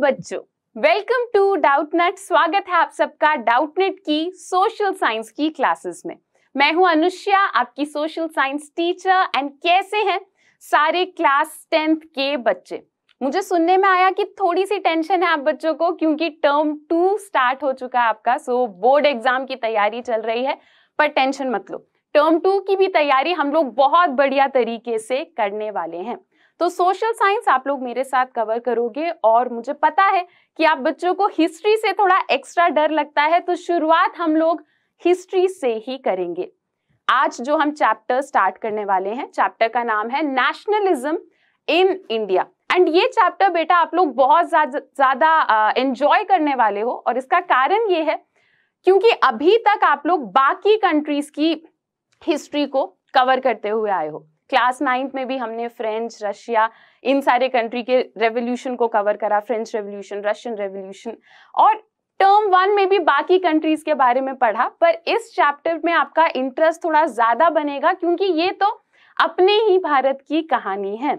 बच्चों welcome to Doubtnut स्वागत है आप सबका डाउटनेट की सोशल साइंस की क्लासेस में मैं हूं अनुष्या आपकी सोशल साइंस टीचर एंड कैसे हैं सारे क्लास टेंथ के बच्चे मुझे सुनने में आया कि थोड़ी सी टेंशन है आप बच्चों को क्योंकि टर्म टू स्टार्ट हो चुका है आपका सो बोर्ड एग्जाम की तैयारी चल रही है पर टेंशन मत लो टर्म टू की भी तैयारी हम लोग बहुत बढ़िया तरीके से करने वाले हैं तो सोशल साइंस आप लोग मेरे साथ कवर करोगे और मुझे पता है कि आप बच्चों को हिस्ट्री से थोड़ा एक्स्ट्रा डर लगता है तो शुरुआत हम लोग हिस्ट्री से ही करेंगे आज जो हम चैप्टर स्टार्ट करने वाले हैं चैप्टर का नाम है नेशनलिज्म इन इंडिया एंड ये चैप्टर बेटा आप लोग बहुत ज्यादा एंजॉय करने वाले हो और इसका कारण ये है क्योंकि अभी तक आप लोग बाकी कंट्रीज की हिस्ट्री को कवर करते हुए आए हो क्लास नाइन्थ में भी हमने फ्रेंच रशिया इन सारे कंट्री के रेवोल्यूशन को कवर करा फ्रेंच रेवोल्यूशन रशियन रेवोल्यूशन और टर्म वन में भी बाकी कंट्रीज के बारे में पढ़ा पर इस चैप्टर में आपका इंटरेस्ट थोड़ा ज्यादा बनेगा क्योंकि ये तो अपने ही भारत की कहानी है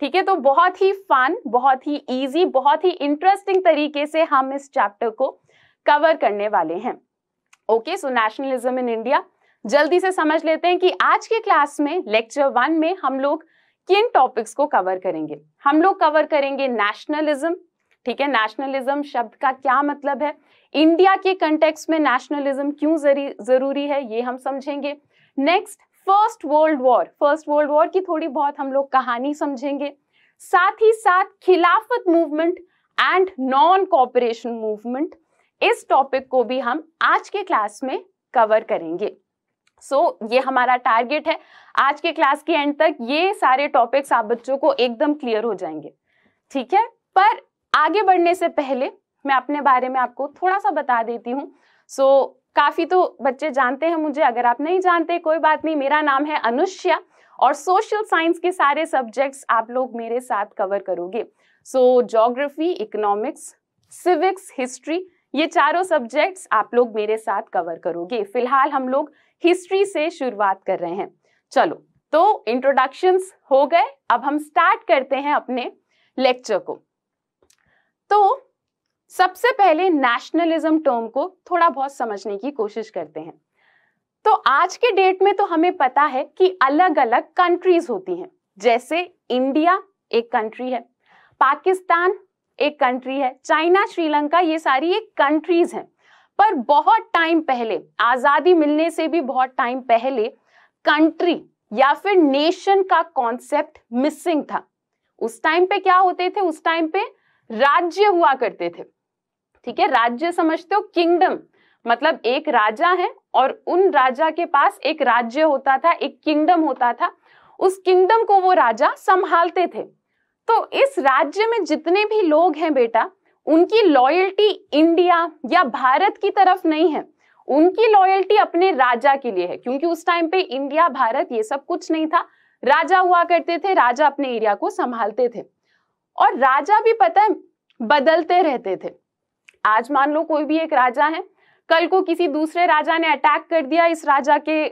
ठीक है तो बहुत ही फन बहुत ही इजी बहुत ही इंटरेस्टिंग तरीके से हम इस चैप्टर को कवर करने वाले हैं okay so nationalism in India जल्दी से समझ लेते हैं कि आज के क्लास में लेक्चर वन में हम लोग किन टॉपिक्स को कवर करेंगे हम लोग कवर करेंगे नेशनलिज्म ठीक है नेशनलिज्म शब्द का क्या मतलब है इंडिया के कंटेक्स में नेशनलिज्म क्यों जरूरी है ये हम समझेंगे next first world war first world war की थोड़ी बहुत हम लोग कहानी समझेंगे साथ ही साथ Khilafat movement and non cooperation movement इस टॉपिक को भी हम आज के क्लास में कवर करेंगे सो so, ये हमारा टारगेट है आज के क्लास के एंड तक ये सारे टॉपिक्स आप बच्चों को एकदम क्लियर हो जाएंगे ठीक है पर आगे बढ़ने से पहले मैं अपने बारे में आपको थोड़ा सा बता देती हूँ सो so, काफ़ी तो बच्चे जानते हैं मुझे अगर आप नहीं जानते कोई बात नहीं मेरा नाम है अनुष्या और सोशल साइंस के सारे सब्जेक्ट्स आप लोग मेरे साथ कवर करोगे so geography economics civics history ये चारों सब्जेक्ट्स आप लोग मेरे साथ कवर करोगे फिलहाल हम लोग हिस्ट्री से शुरुआत कर रहे हैं चलो तो इंट्रोडक्शंस हो गए अब हम स्टार्ट करते हैं अपने लेक्चर को तो सबसे पहले नेशनलिज्म टर्म को थोड़ा बहुत समझने की कोशिश करते हैं तो आज के डेट में तो हमें पता है कि अलग अलग कंट्रीज होती हैं जैसे इंडिया एक कंट्री है पाकिस्तान एक कंट्री है चाइना श्रीलंका ये सारी एक कंट्रीज हैं पर बहुत टाइम पहले आजादी मिलने से भी बहुत टाइम पहले कंट्री या फिर नेशन का कॉन्सेप्ट मिसिंग था उस टाइम पे क्या होते थे उस टाइम पे राज्य हुआ करते थे ठीक है राज्य समझते हो किंगडम मतलब एक राजा है और उन राजा के पास एक राज्य होता था एक किंगडम होता था उस किंगडम को वो राजा संभालते थे तो इस राज्य में जितने भी लोग हैं बेटा उनकी लॉयल्टी इंडिया या भारत की तरफ नहीं है उनकी लॉयल्टी अपने राजा के लिए है क्योंकि उस टाइम पे इंडिया भारत ये सब कुछ नहीं था राजा हुआ करते थे राजा अपने एरिया को संभालते थे और राजा भी पता है बदलते रहते थे आज मान लो कोई भी एक राजा है कल को किसी दूसरे राजा ने अटैक कर दिया इस राजा के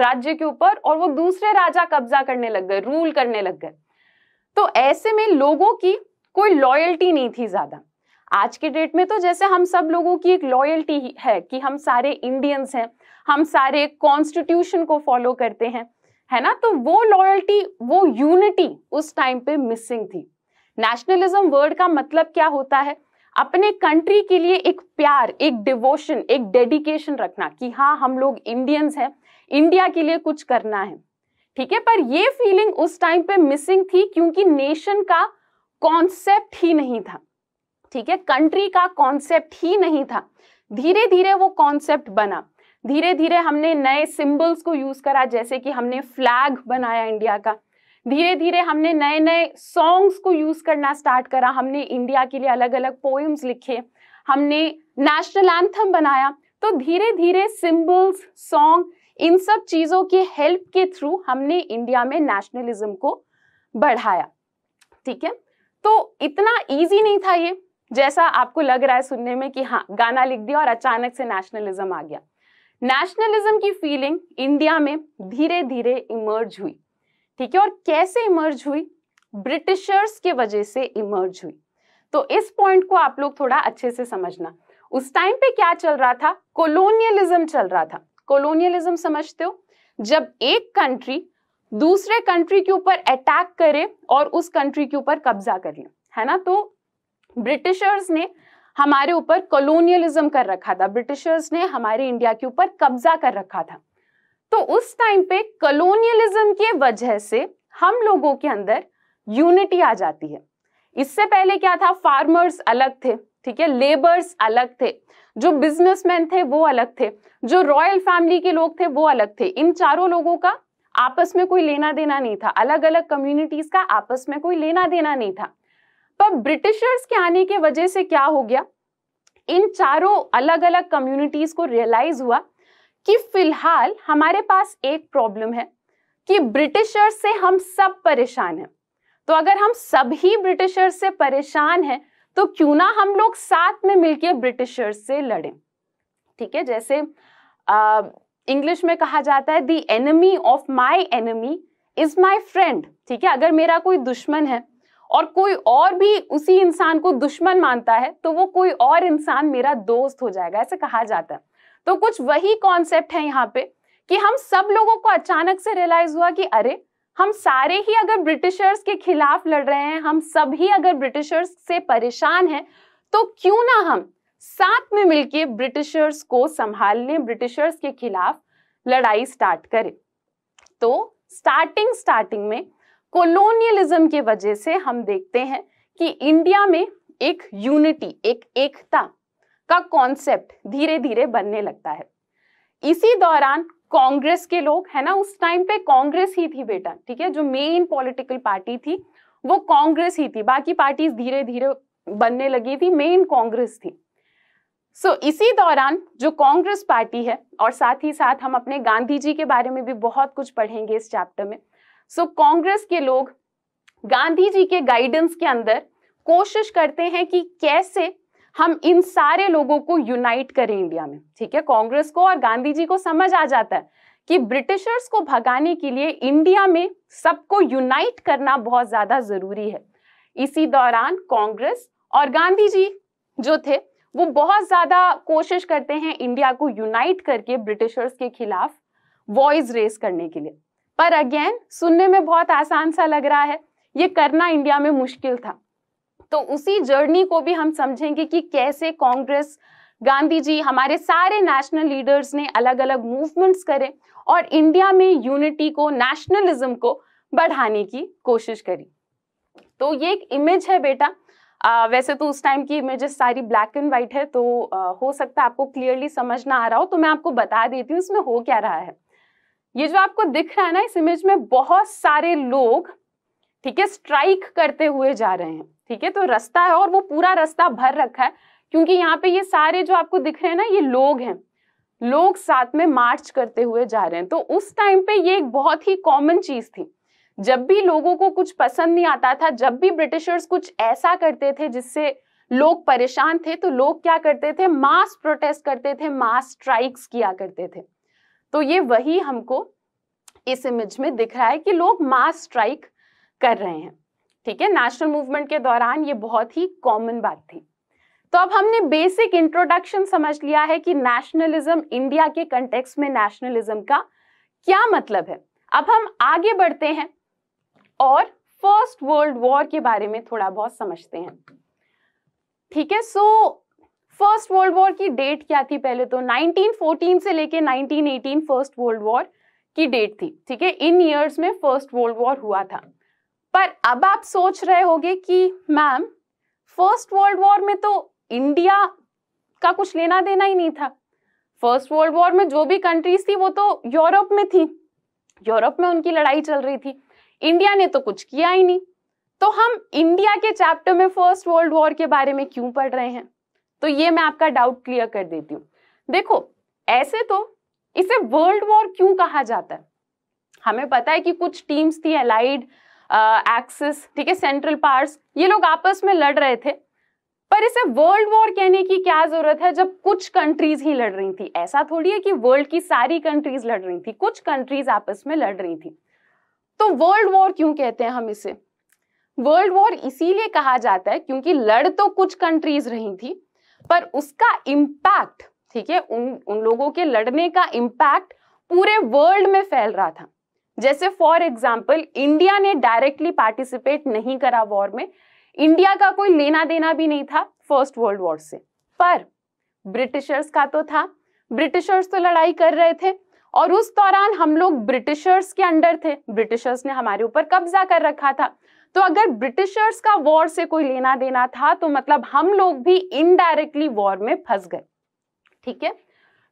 राज्य के ऊपर और वो दूसरे राजा कब्जा करने लग गए रूल करने लग गए तो ऐसे में लोगों की कोई लॉयल्टी नहीं थी ज्यादा आज के डेट में तो जैसे हम सब लोगों की एक लॉयल्टी है कि हम सारे इंडियंस हैं हम सारे कॉन्स्टिट्यूशन को फॉलो करते हैं है ना तो वो लॉयल्टी वो यूनिटी उस टाइम पे मिसिंग थी नेशनलिज्म वर्ड का मतलब क्या होता है अपने कंट्री के लिए एक प्यार एक डिवोशन एक डेडिकेशन रखना कि हाँ हम लोग इंडियंस हैं इंडिया के लिए कुछ करना है ठीक है पर ये फीलिंग उस टाइम पे मिसिंग थी क्योंकि नेशन का कॉन्सेप्ट ही नहीं था ठीक है कंट्री का कॉन्सेप्ट ही नहीं था धीरे धीरे वो कॉन्सेप्ट बना धीरे धीरे हमने नए सिंबल्स को यूज करा जैसे कि हमने फ्लैग बनाया इंडिया का धीरे धीरे हमने नए नए सॉन्ग्स को यूज करना स्टार्ट करा हमने इंडिया के लिए अलग अलग पोएम्स लिखे हमने नेशनल एंथम बनाया तो धीरे धीरे सिंबल्स सॉन्ग इन सब चीज़ों की हेल्प के थ्रू हमने इंडिया में नेशनलिज्म को बढ़ाया ठीक है तो इतना इजी नहीं था ये जैसा आपको लग रहा है सुनने में कि हाँ गाना लिख दिया और अचानक से नेशनलिज्म आ गया नेशनलिज्म की फीलिंग इंडिया में धीरे धीरे इमर्ज हुई ठीक है और कैसे इमर्ज हुई ब्रिटिशर्स के वजह से इमर्ज हुई तो इस पॉइंट को आप लोग थोड़ा अच्छे से समझना उस टाइम पे क्या चल रहा था कोलोनियलिज्म चल रहा था कोलोनियलिज्म समझते हो जब एक कंट्री दूसरे कंट्री के ऊपर अटैक करे और उस कंट्री के ऊपर कब्जा कर ले है ना तो ब्रिटिशर्स ने हमारे ऊपर कॉलोनियलिज्म कर रखा था ब्रिटिशर्स ने हमारे इंडिया के ऊपर कब्जा कर रखा था तो उस टाइम पे कॉलोनियलिज्म की वजह से हम लोगों के अंदर यूनिटी आ जाती है इससे पहले क्या था फार्मर्स अलग थे ठीक है लेबर्स अलग थे जो बिजनेसमैन थे वो अलग थे जो रॉयल फैमिली के लोग थे वो अलग थे इन चारों लोगों का आपस में कोई लेना देना नहीं था अलग अलग कम्युनिटीज का आपस में कोई लेना देना नहीं था पर ब्रिटिशर्स के आने के वजह से क्या हो गया इन चारों अलग अलग कम्युनिटीज को रियलाइज हुआ कि फिलहाल हमारे पास एक प्रॉब्लम है कि ब्रिटिशर्स से हम सब परेशान हैं तो अगर हम सभी ब्रिटिशर्स से परेशान हैं तो क्यों ना हम लोग साथ में मिलकर ब्रिटिशर्स से लड़ें ठीक है जैसे इंग्लिश में कहा जाता है the enemy of my enemy is my friend ठीक है अगर मेरा कोई दुश्मन है और कोई और भी उसी इंसान को दुश्मन मानता है तो वो कोई और इंसान मेरा दोस्त हो जाएगा ऐसे कहा जाता है तो कुछ वही कॉन्सेप्ट है यहाँ पे कि हम सब लोगों को अचानक से रियलाइज हुआ कि अरे हम सारे ही अगर ब्रिटिशर्स के खिलाफ लड़ रहे हैं हम सब ही अगर ब्रिटिशर्स से परेशान हैं तो क्यों ना हम साथ में मिलके ब्रिटिशर्स को संभालने ब्रिटिशर्स के खिलाफ लड़ाई स्टार्ट करें तो स्टार्टिंग स्टार्टिंग में कोलोनियलिज्म की वजह से हम देखते हैं कि इंडिया में एक यूनिटी एक एकता का कॉन्सेप्ट धीरे धीरे बनने लगता है इसी दौरान कांग्रेस के लोग है ना उस टाइम पे कांग्रेस ही थी बेटा ठीक है जो मेन पॉलिटिकल पार्टी थी वो कांग्रेस ही थी बाकी पार्टी धीरे धीरे बनने लगी थी मेन कांग्रेस थी सो so, इसी दौरान जो कांग्रेस पार्टी है और साथ ही साथ हम अपने गांधी जी के बारे में भी बहुत कुछ पढ़ेंगे इस चैप्टर में सो so, कांग्रेस के लोग गांधी जी के गाइडेंस के अंदर कोशिश करते हैं कि कैसे हम इन सारे लोगों को यूनाइट करें इंडिया में ठीक है कांग्रेस को और गांधी जी को समझ आ जाता है कि ब्रिटिशर्स को भगाने के लिए इंडिया में सबको यूनाइट करना बहुत ज्यादा जरूरी है इसी दौरान कांग्रेस और गांधी जी जो थे वो बहुत ज्यादा कोशिश करते हैं इंडिया को यूनाइट करके ब्रिटिशर्स के खिलाफ वॉइस रेस करने के लिए पर अगेन सुनने में बहुत आसान सा लग रहा है ये करना इंडिया में मुश्किल था तो उसी जर्नी को भी हम समझेंगे कि कैसे कांग्रेस गांधी जी हमारे सारे नेशनल लीडर्स ने अलग अलग मूवमेंट्स करे और इंडिया में यूनिटी को नेशनलिज्म को बढ़ाने की कोशिश करी तो ये एक इमेज है बेटा आ, वैसे तो उस टाइम की इमेजेस सारी ब्लैक एंड व्हाइट है तो आ, हो सकता है आपको क्लियरली समझ ना आ रहा हो तो मैं आपको बता देती हूँ इसमें हो क्या रहा है ये जो आपको दिख रहा है ना इस इमेज में बहुत सारे लोग ठीक है स्ट्राइक करते हुए जा रहे हैं ठीक है तो रास्ता है और वो पूरा रास्ता भर रखा है क्योंकि यहाँ पे ये सारे जो आपको दिख रहे हैं ना ये लोग हैं लोग साथ में मार्च करते हुए जा रहे हैं तो उस टाइम पे ये एक बहुत ही कॉमन चीज थी जब भी लोगों को कुछ पसंद नहीं आता था जब भी ब्रिटिशर्स कुछ ऐसा करते थे जिससे लोग परेशान थे तो लोग क्या करते थे मास प्रोटेस्ट करते थे मास स्ट्राइक्स किया करते थे तो ये वही हमको इस इमेज में दिख रहा है कि लोग मास स्ट्राइक कर रहे हैं ठीक है नेशनल मूवमेंट के दौरान ये बहुत ही कॉमन बात थी तो अब हमने बेसिक इंट्रोडक्शन समझ लिया है कि नेशनलिज्म इंडिया के कंटेक्स में नेशनलिज्म का क्या मतलब है अब हम आगे बढ़ते हैं और फर्स्ट वर्ल्ड वॉर के बारे में थोड़ा बहुत समझते हैं ठीक है so so, first world war की डेट क्या थी पहले तो 1914 से लेके 1918 फर्स्ट वर्ल्ड वॉर की डेट थी ठीक है इन ईयर्स में फर्स्ट वर्ल्ड वॉर हुआ था पर अब आप सोच रहे होगे कि मैम फर्स्ट वर्ल्ड वॉर में तो इंडिया का कुछ लेना देना ही नहीं था फर्स्ट वर्ल्ड वॉर में जो भी कंट्रीज थी वो तो यूरोप में थी यूरोप में उनकी लड़ाई चल रही थी इंडिया ने तो कुछ किया ही नहीं तो हम इंडिया के चैप्टर में फर्स्ट वर्ल्ड वॉर के बारे में क्यों पढ़ रहे हैं तो ये मैं आपका डाउट क्लियर कर देती हूँ देखो ऐसे तो इसे वर्ल्ड वॉर क्यों कहा जाता है हमें पता है कि कुछ टीम्स थी अलाइड एक्सिस ठीक है सेंट्रल पार्स ये लोग आपस में लड़ रहे थे पर इसे वर्ल्ड वॉर कहने की क्या जरूरत है जब कुछ कंट्रीज ही लड़ रही थी ऐसा थोड़ी है कि वर्ल्ड की सारी कंट्रीज लड़ रही थी कुछ कंट्रीज आपस में लड़ रही थी तो वर्ल्ड वॉर क्यों कहते हैं हम इसे वर्ल्ड वॉर इसीलिए कहा जाता है क्योंकि लड़ तो कुछ कंट्रीज रही थी पर उसका इम्पैक्ट ठीक है उन उन लोगों के लड़ने का इम्पैक्ट पूरे वर्ल्ड में फैल रहा था जैसे फॉर एग्जाम्पल इंडिया ने डायरेक्टली पार्टिसिपेट नहीं करा वॉर में इंडिया का कोई लेना देना भी नहीं था फर्स्ट वर्ल्ड वॉर से पर ब्रिटिशर्स का तो था ब्रिटिशर्स तो लड़ाई कर रहे थे और उस दौरान हम लोग ब्रिटिशर्स के अंडर थे ब्रिटिशर्स ने हमारे ऊपर कब्जा कर रखा था तो अगर ब्रिटिशर्स का वॉर से कोई लेना देना था तो मतलब हम लोग भी इनडायरेक्टली वॉर में फंस गए ठीक है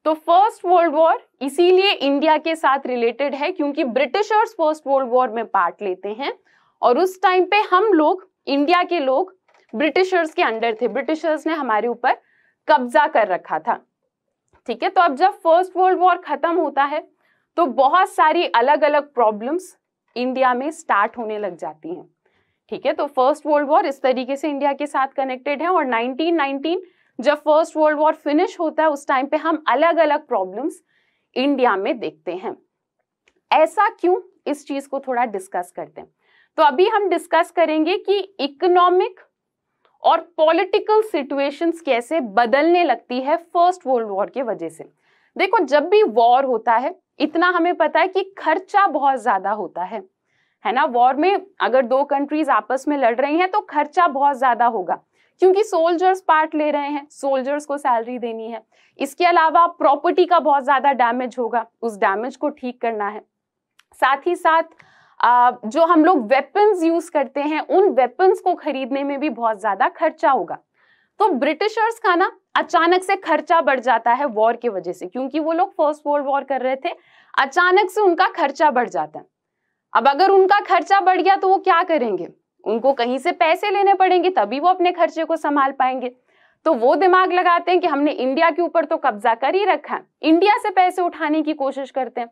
तो फर्स्ट वर्ल्ड वॉर इसीलिए इंडिया के साथ रिलेटेड है क्योंकि ब्रिटिशर्स फर्स्ट वर्ल्ड वॉर में पार्ट लेते हैं और उस टाइम पे हम लोग इंडिया के लोग ब्रिटिशर्स के अंडर थे ब्रिटिशर्स ने हमारे ऊपर कब्जा कर रखा था ठीक है तो अब जब फर्स्ट वर्ल्ड वॉर खत्म होता है तो बहुत सारी अलग अलग प्रॉब्लम्स इंडिया में स्टार्ट होने लग जाती हैं ठीक है तो फर्स्ट वर्ल्ड वॉर इस तरीके से इंडिया के साथ कनेक्टेड है और 1919 जब फर्स्ट वर्ल्ड वॉर फिनिश होता है उस टाइम पे हम अलग अलग प्रॉब्लम्स इंडिया में देखते हैं ऐसा क्यों इस चीज को थोड़ा डिस्कस करते हैं तो अभी हम डिस्कस करेंगे कि इकोनॉमिक और पॉलिटिकल सिचुएशंस कैसे बदलने लगती है फर्स्ट वर्ल्ड वॉर के वजह से देखो जब भी वॉर होता है इतना हमें पता है कि खर्चा बहुत ज्यादा होता है है ना वॉर में अगर दो कंट्रीज आपस में लड़ रही हैं तो खर्चा बहुत ज्यादा होगा क्योंकि सोल्जर्स पार्ट ले रहे हैं सोल्जर्स को सैलरी देनी है इसके अलावा प्रॉपर्टी का बहुत ज्यादा डैमेज होगा उस डैमेज को ठीक करना है साथ ही साथ जो हम लोग वेपन्स यूज करते हैं उन वेपन्स को खरीदने में भी बहुत ज्यादा खर्चा होगा तो ब्रिटिशर्स का ना अचानक से खर्चा बढ़ जाता है वॉर की वजह से क्योंकि वो लोग फर्स्ट वर्ल्ड वॉर कर रहे थे अचानक से उनका खर्चा बढ़ जाता है अब अगर उनका खर्चा बढ़ गया तो वो क्या करेंगे उनको कहीं से पैसे लेने पड़ेंगे तभी वो अपने खर्चे को संभाल पाएंगे तो वो दिमाग लगाते हैं कि हमने इंडिया के ऊपर तो कब्जा कर ही रखा है इंडिया से पैसे उठाने की कोशिश करते हैं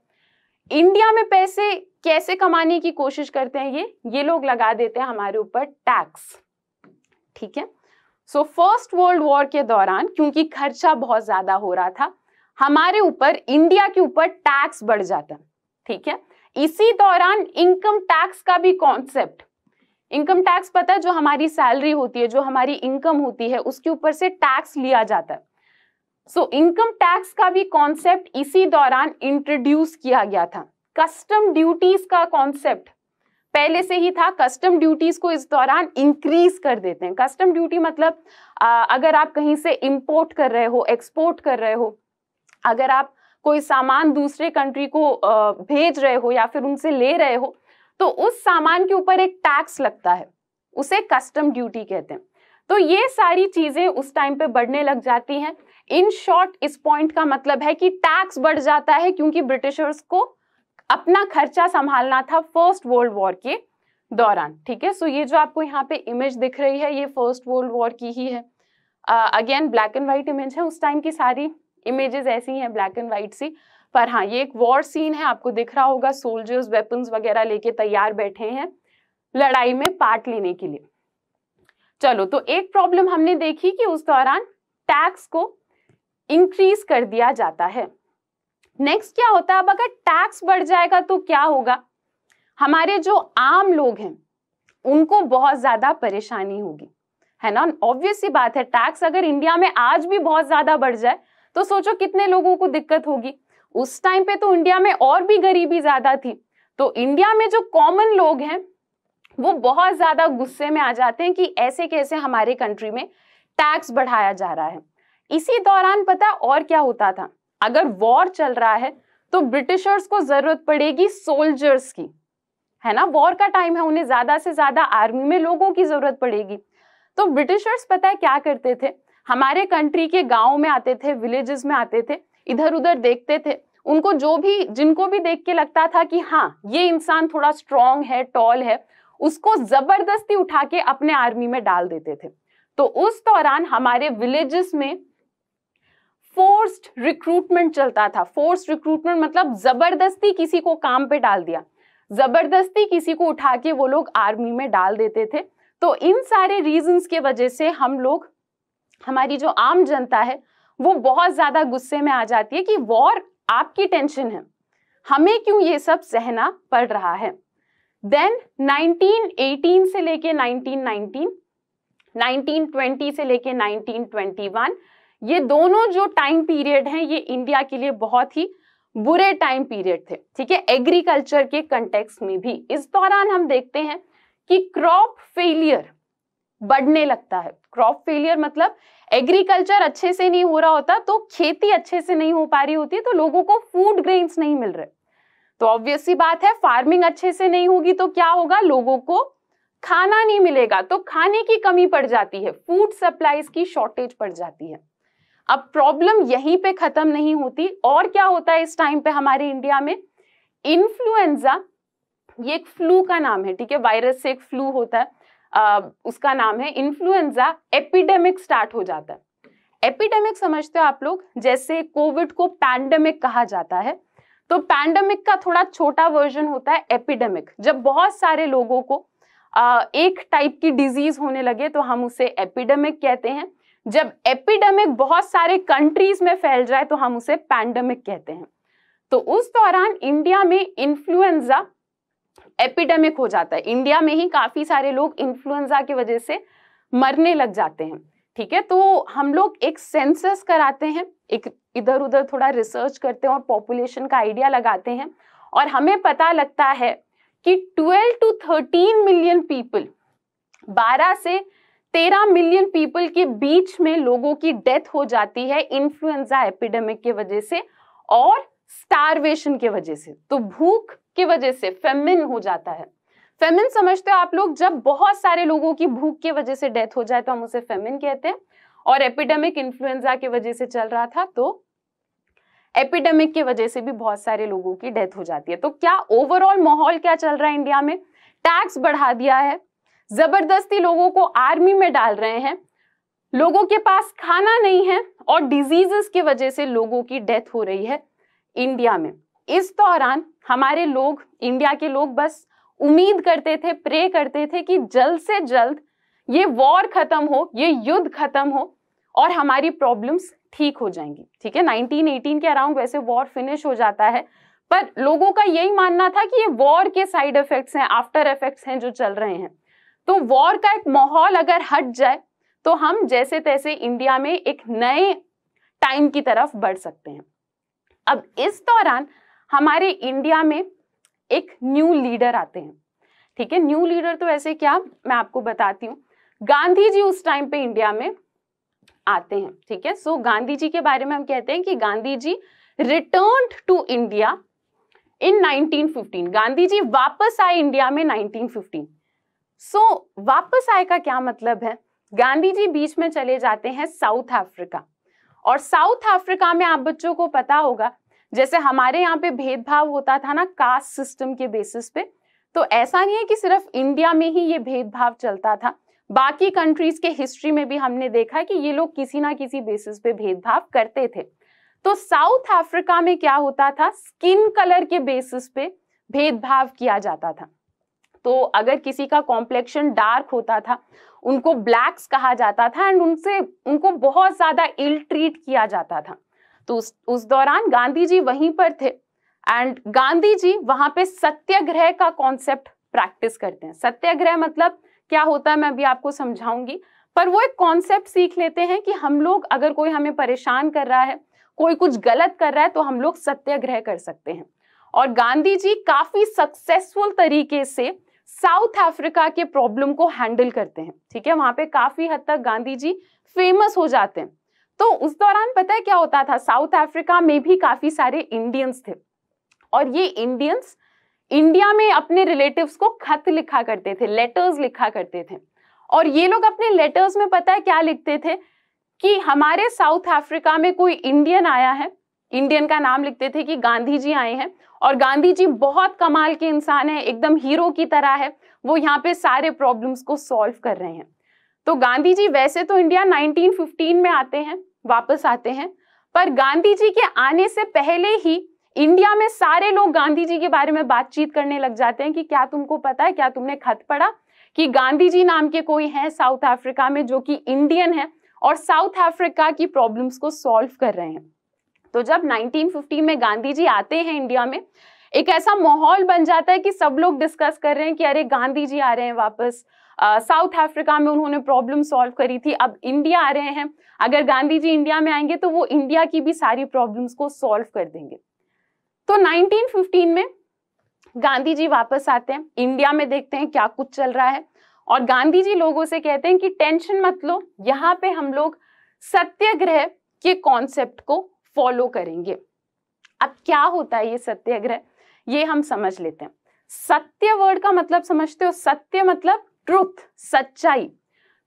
इंडिया में पैसे कैसे कमाने की कोशिश करते हैं ये ये लोग लगा देते हैं हमारे ऊपर टैक्स ठीक है सो फर्स्ट वर्ल्ड वॉर के दौरान क्योंकि खर्चा बहुत ज्यादा हो रहा था हमारे ऊपर इंडिया के ऊपर टैक्स बढ़ जाता ठीक है इसी दौरान इनकम टैक्स का भी कॉन्सेप्ट इनकम टैक्स पता है जो हमारी सैलरी होती है जो हमारी इनकम होती है उसके ऊपर से टैक्स लिया जाता है सो इनकम टैक्स का भी कॉन्सेप्ट इसी दौरान इंट्रोड्यूस किया गया था कस्टम ड्यूटीज का कॉन्सेप्ट पहले से ही था कस्टम ड्यूटीज को इस दौरान इंक्रीज कर देते हैं कस्टम ड्यूटी मतलब आ, अगर आप कहीं से इंपोर्ट कर रहे हो एक्सपोर्ट कर रहे हो अगर आप कोई सामान दूसरे कंट्री को भेज रहे हो या फिर उनसे ले रहे हो तो उस सामान के ऊपर एक टैक्स लगता है उसे कस्टम ड्यूटी कहते हैं तो ये सारी चीज़ें उस टाइम पे बढ़ने लग जाती हैं इन शॉर्ट इस पॉइंट का मतलब है कि टैक्स बढ़ जाता है क्योंकि ब्रिटिशर्स को अपना खर्चा संभालना था फर्स्ट वर्ल्ड वॉर के दौरान ठीक है सो ये जो आपको यहाँ पे इमेज दिख रही है ये फर्स्ट वर्ल्ड वॉर की ही है again black and white image है उस टाइम की सारी इमेजेस ऐसी हैं ब्लैक एंड वाइट सी पर हाँ ये एक वॉर सीन है आपको दिख रहा होगा सोल्जर्स वेपन्स वगैरह लेके तैयार बैठे हैं लड़ाई में पार्ट लेने के लिए चलो तो एक प्रॉब्लम हमने देखी कि उस दौरान टैक्स को इंक्रीज कर दिया जाता है नेक्स्ट क्या होता है अब अगर टैक्स बढ़ जाएगा तो क्या होगा हमारे जो आम लोग हैं उनको बहुत ज्यादा परेशानी होगी है ना ऑब्वियस बात है टैक्स अगर इंडिया में आज भी बहुत ज्यादा बढ़ जाए तो सोचो कितने लोगों को दिक्कत होगी उस टाइम पे तो इंडिया में और भी गरीबी ज्यादा थी तो इंडिया में जो कॉमन लोग हैं वो बहुत ज्यादा गुस्से में आ जाते हैं कि ऐसे कैसे हमारे कंट्री में टैक्स बढ़ाया जा रहा है इसी दौरान पता और क्या होता था अगर वॉर चल रहा है तो ब्रिटिशर्स को जरूरत पड़ेगी सोल्जर्स की है ना वॉर का टाइम है उन्हें ज्यादा से ज्यादा आर्मी में लोगों की जरूरत पड़ेगी तो ब्रिटिशर्स पता है क्या करते थे हमारे कंट्री के गाँव में आते थे विलेजेस में आते थे इधर उधर देखते थे उनको जो भी जिनको भी देख के लगता था कि हाँ ये इंसान थोड़ा स्ट्रॉन्ग है टॉल है उसको जबरदस्ती उठा के अपने आर्मी में डाल देते थे तो उस दौरान हमारे विलेजेस में फोर्स्ड रिक्रूटमेंट चलता था फोर्स्ड रिक्रूटमेंट मतलब जबरदस्ती किसी को काम पे डाल दिया जबरदस्ती किसी को उठा के वो लोग आर्मी में डाल देते थे तो इन सारे रीजंस के वजह से हम लोग हमारी जो आम जनता है वो बहुत ज़्यादा गुस्से में आ जाती है कि वॉर आपकी टेंशन है हमें क्यों ये सब सहना पड़ रहा है देन 1918 से लेके 1919, 1920 से लेके 1921 ये दोनों जो टाइम पीरियड हैं ये इंडिया के लिए बहुत ही बुरे टाइम पीरियड थे ठीक है एग्रीकल्चर के कंटेक्स में भी इस दौरान हम देखते हैं कि क्रॉप फेलियर बढ़ने लगता है क्रॉप फेलियर मतलब एग्रीकल्चर अच्छे से नहीं हो रहा होता तो खेती अच्छे से नहीं हो पा रही होती तो लोगों को फूड ग्रेन्स नहीं मिल रहे तो ऑब्वियस बात है फार्मिंग अच्छे से नहीं होगी तो क्या होगा लोगों को खाना नहीं मिलेगा तो खाने की कमी पड़ जाती है फूड सप्लाईज की शॉर्टेज पड़ जाती है अब प्रॉब्लम यहीं पे खत्म नहीं होती और क्या होता है इस टाइम पे हमारे इंडिया में इन्फ्लुएंजा ये एक फ्लू का नाम है ठीक है वायरस से एक फ्लू होता है उसका नाम है इन्फ्लुएंजा एपिडेमिक स्टार्ट हो जाता है एपिडेमिक समझते हो आप लोग जैसे कोविड को पैंडेमिक कहा जाता है तो पैंडेमिक का थोड़ा छोटा वर्जन होता है एपिडेमिक जब बहुत सारे लोगों को एक टाइप की डिजीज होने लगे तो हम उसे एपिडेमिक कहते हैं जब एपिडेमिक बहुत सारे कंट्रीज में फैल जाए तो हम उसे पैंडेमिक कहते हैं तो उस दौरान इंडिया में इन्फ्लुएंजा एपिडेमिक हो जाता है इंडिया में ही काफ़ी सारे लोग इन्फ्लुएंजा की वजह से मरने लग जाते हैं ठीक है तो हम लोग एक सेंसस कराते हैं एक इधर उधर थोड़ा रिसर्च करते हैं और पॉपुलेशन का आइडिया लगाते हैं और हमें पता लगता है कि 12 टू 13 मिलियन पीपल 12 से 13 मिलियन पीपल के बीच में लोगों की डेथ हो जाती है इन्फ्लुएंजा एपिडेमिक के वजह से और स्टारवेशन के वजह से तो भूख उसकी वजह से फेमिन हो जाता है फेमिन समझते हो आप लोग जब बहुत सारे लोगों की भूख की वजह से डेथ हो जाए तो हम उसे फेमिन कहते हैं और एपिडेमिक इन्फ्लुएंजा की वजह से चल रहा था तो एपिडेमिक की वजह से भी बहुत सारे लोगों की डेथ हो जाती है तो क्या ओवरऑल माहौल क्या चल रहा है इंडिया में टैक्स बढ़ा दिया है जबरदस्ती लोगों को आर्मी में डाल रहे हैं लोगों के पास खाना नहीं है और डिजीजेस की वजह से लोगों की डेथ हो रही है इंडिया में इस दौरान हमारे लोग इंडिया के लोग बस उम्मीद करते थे प्रे करते थे कि जल्द से जल्द ये वॉर खत्म हो ये युद्ध खत्म हो और हमारी प्रॉब्लम्स ठीक हो जाएंगी ठीक है 1918 के अराउंड वैसे वॉर फिनिश हो जाता है पर लोगों का यही मानना था कि ये वॉर के साइड इफेक्ट्स हैं आफ्टर इफेक्ट्स हैं जो चल रहे हैं तो वॉर का एक माहौल अगर हट जाए तो हम जैसे तैसे इंडिया में एक नए टाइम की तरफ बढ़ सकते हैं अब इस दौरान हमारे इंडिया में एक न्यू लीडर आते हैं ठीक है न्यू लीडर तो ऐसे क्या मैं आपको बताती हूँ गांधी जी उस टाइम पे इंडिया में आते हैं ठीक है सो गांधी जी के बारे में हम कहते हैं कि Gandhi ji return to India in 1915 Gandhi ji वापस आए इंडिया में 1915 सो so, वापस आए का क्या मतलब है गांधी जी बीच में चले जाते हैं साउथ अफ्रीका और साउथ अफ्रीका में आप बच्चों को पता होगा जैसे हमारे यहाँ पे भेदभाव होता था ना कास्ट सिस्टम के बेसिस पे तो ऐसा नहीं है कि सिर्फ इंडिया में ही ये भेदभाव चलता था बाकी कंट्रीज के हिस्ट्री में भी हमने देखा कि ये लोग किसी ना किसी बेसिस पे भेदभाव करते थे तो साउथ अफ्रीका में क्या होता था स्किन कलर के बेसिस पे भेदभाव किया जाता था तो अगर किसी का कॉम्प्लेक्शन डार्क होता था उनको ब्लैक्स कहा जाता था एंड उनसे उनको बहुत ज़्यादा इल ट्रीट किया जाता था तो उस उस दौरान गांधी जी वहीं पर थे एंड गांधी जी वहां पे सत्याग्रह का कॉन्सेप्ट प्रैक्टिस करते हैं सत्याग्रह मतलब क्या होता है मैं अभी आपको समझाऊंगी पर वो एक कॉन्सेप्ट सीख लेते हैं कि हम लोग अगर कोई हमें परेशान कर रहा है कोई कुछ गलत कर रहा है तो हम लोग सत्याग्रह कर सकते हैं और गांधी जी काफी सक्सेसफुल तरीके से साउथ अफ्रीका के प्रॉब्लम को हैंडल करते हैं ठीक है वहां पे काफी हद तक गांधी जी फेमस हो जाते हैं तो उस दौरान पता है क्या होता था साउथ अफ्रीका में भी काफी सारे इंडियंस थे और ये इंडियंस इंडिया में अपने रिलेटिव्स को खत लिखा करते थे लेटर्स लिखा करते थे और ये लोग अपने लेटर्स में पता है क्या लिखते थे कि हमारे साउथ अफ्रीका में कोई इंडियन आया है इंडियन का नाम लिखते थे कि गांधी जी आए हैं और गांधी जी बहुत कमाल के इंसान है एकदम हीरो की तरह है वो यहाँ पे सारे प्रॉब्लम्स को सॉल्व कर रहे हैं तो गांधी जी वैसे तो इंडिया 1915 में आते हैं वापस आते हैं पर गांधी जी के आने से पहले ही इंडिया में सारे लोग गांधी जी के बारे में बातचीत करने लग जाते हैं कि क्या तुमको पता है क्या तुमने खत पढ़ा कि गांधी जी नाम के कोई हैं साउथ अफ्रीका में जो कि इंडियन है और साउथ अफ्रीका की प्रॉब्लम्स को सॉल्व कर रहे हैं तो जब 1950 में गांधी जी आते हैं इंडिया में एक ऐसा माहौल बन जाता है कि सब लोग डिस्कस कर रहे हैं कि अरे गांधी जी आ रहे हैं वापस साउथ अफ्रीका में उन्होंने प्रॉब्लम सॉल्व करी थी अब इंडिया आ रहे हैं अगर गांधी जी इंडिया में आएंगे तो वो इंडिया की भी सारी प्रॉब्लम्स को सॉल्व कर देंगे तो 1915 में गांधी जी वापस आते हैं इंडिया में देखते हैं क्या कुछ चल रहा है और गांधी जी लोगों से कहते हैं कि टेंशन मत लो यहाँ पे हम लोग सत्याग्रह के कॉन्सेप्ट को फॉलो करेंगे अब क्या होता है ये सत्याग्रह ये हम समझ लेते हैं सत्य वर्ड का मतलब समझते हो सत्य मतलब ट्रुथ सच्चाई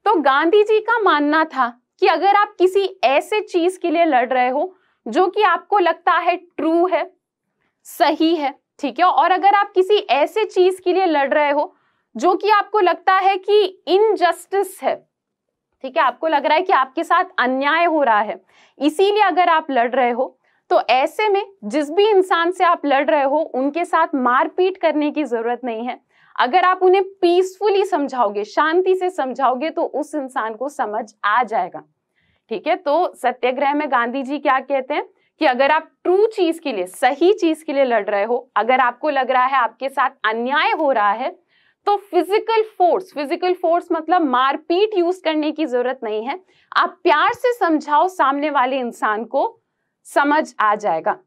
तो गांधी जी का मानना था कि अगर आप किसी ऐसे चीज के लिए लड़ रहे हो जो कि आपको लगता है ट्रू है सही है ठीक है और अगर आप किसी ऐसे चीज के लिए लड़ रहे हो जो कि आपको लगता है कि इनजस्टिस है ठीक है आपको लग रहा है कि आपके साथ अन्याय हो रहा है इसीलिए अगर आप लड़ रहे हो तो ऐसे में जिस भी इंसान से आप लड़ रहे हो उनके साथ मारपीट करने की जरूरत नहीं है अगर आप उन्हें पीसफुली समझाओगे शांति से समझाओगे तो उस इंसान को समझ आ जाएगा ठीक है तो सत्याग्रह में गांधी जी क्या कहते हैं कि अगर आप ट्रू चीज के लिए सही चीज के लिए लड़ रहे हो अगर आपको लग रहा है आपके साथ अन्याय हो रहा है तो फिजिकल फोर्स फिजिकल फोर्स मतलब मारपीट यूज करने की जरूरत नहीं है आप प्यार से समझाओ सामने वाले इंसान को समझ आ जाएगा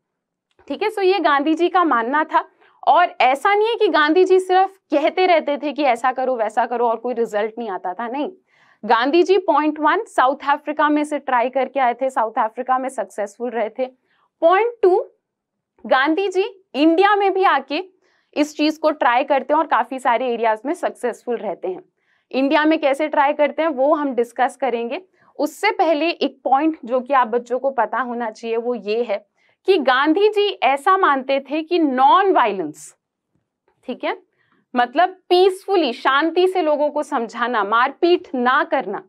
ठीक है सो तो ये गांधी जी का मानना था और ऐसा नहीं है कि गांधी जी सिर्फ कहते रहते थे कि ऐसा करो वैसा करो और कोई रिजल्ट नहीं आता था नहीं Gandhi ji point one South Africa में से ट्राई करके आए थे साउथ अफ्रीका में सक्सेसफुल रहे थे point two Gandhi ji India में भी आके इस चीज को ट्राई करते हैं और काफी सारे एरियाज में सक्सेसफुल रहते हैं इंडिया में कैसे ट्राई करते हैं वो हम डिस्कस करेंगे उससे पहले एक पॉइंट जो कि आप बच्चों को पता होना चाहिए वो ये है कि गांधी जी ऐसा मानते थे कि नॉन वायलेंस ठीक है मतलब पीसफुली शांति से लोगों को समझाना मारपीट ना करना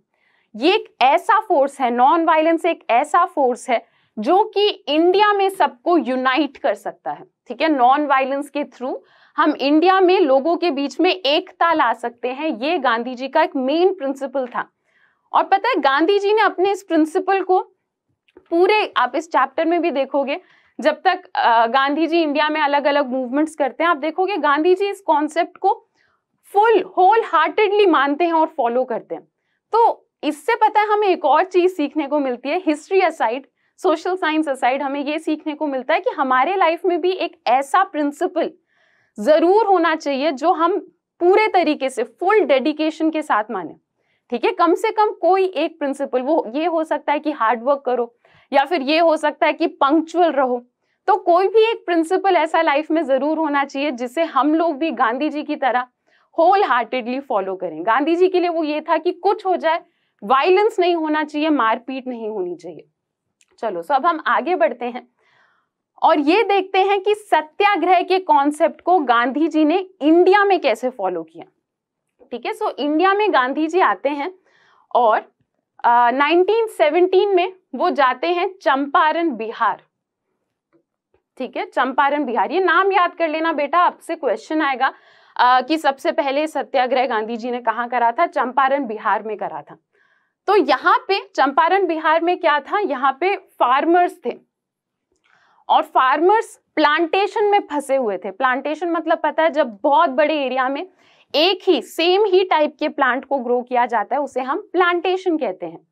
ये एक ऐसा फोर्स है नॉन वायलेंस एक ऐसा फोर्स है जो कि इंडिया में सबको यूनाइट कर सकता है ठीक है नॉन वायलेंस के थ्रू हम इंडिया में लोगों के बीच में एकता ला सकते हैं ये गांधी जी का एक मेन प्रिंसिपल था और पता है गांधी जी ने अपने इस प्रिंसिपल को पूरे आप इस चैप्टर में भी देखोगे जब तक गांधी जी इंडिया में अलग अलग मूवमेंट्स करते हैं आप देखोगे गांधी जी इस कॉन्सेप्ट को फुल होल हार्टेडली मानते हैं और फॉलो करते हैं तो इससे पता है हमें एक और चीज सीखने को मिलती है history aside social science aside हमें ये सीखने को मिलता है कि हमारे लाइफ में भी एक ऐसा प्रिंसिपल जरूर होना चाहिए जो हम पूरे तरीके से फुल डेडिकेशन के साथ माने ठीक है कम से कम कोई एक प्रिंसिपल वो ये हो सकता है कि हार्डवर्क करो या फिर ये हो सकता है कि पंक्चुअल रहो तो कोई भी एक प्रिंसिपल ऐसा लाइफ में जरूर होना चाहिए जिसे हम लोग भी गांधी जी की तरह होल हार्टेडली फॉलो करें गांधी जी के लिए वो ये था कि कुछ हो जाए वायलेंस नहीं होना चाहिए मारपीट नहीं होनी चाहिए चलो सो अब हम आगे बढ़ते हैं और ये देखते हैं कि सत्याग्रह के कॉन्सेप्ट को गांधी जी ने इंडिया में कैसे फॉलो किया ठीक है सो इंडिया में गांधी जी आते हैं और आ, 1917 में वो जाते हैं चंपारण बिहार ठीक है चंपारण बिहार ये नाम याद कर लेना बेटा आपसे क्वेश्चन आएगा आ, कि सबसे पहले सत्याग्रह गांधी जी ने कहा करा था चंपारण बिहार में करा था तो यहाँ पे चंपारण बिहार में क्या था यहाँ पे फार्मर्स थे और फार्मर्स प्लांटेशन में फंसे हुए थे प्लांटेशन मतलब पता है जब बहुत बड़े एरिया में एक ही सेम ही टाइप के प्लांट को ग्रो किया जाता है उसे हम प्लांटेशन कहते हैं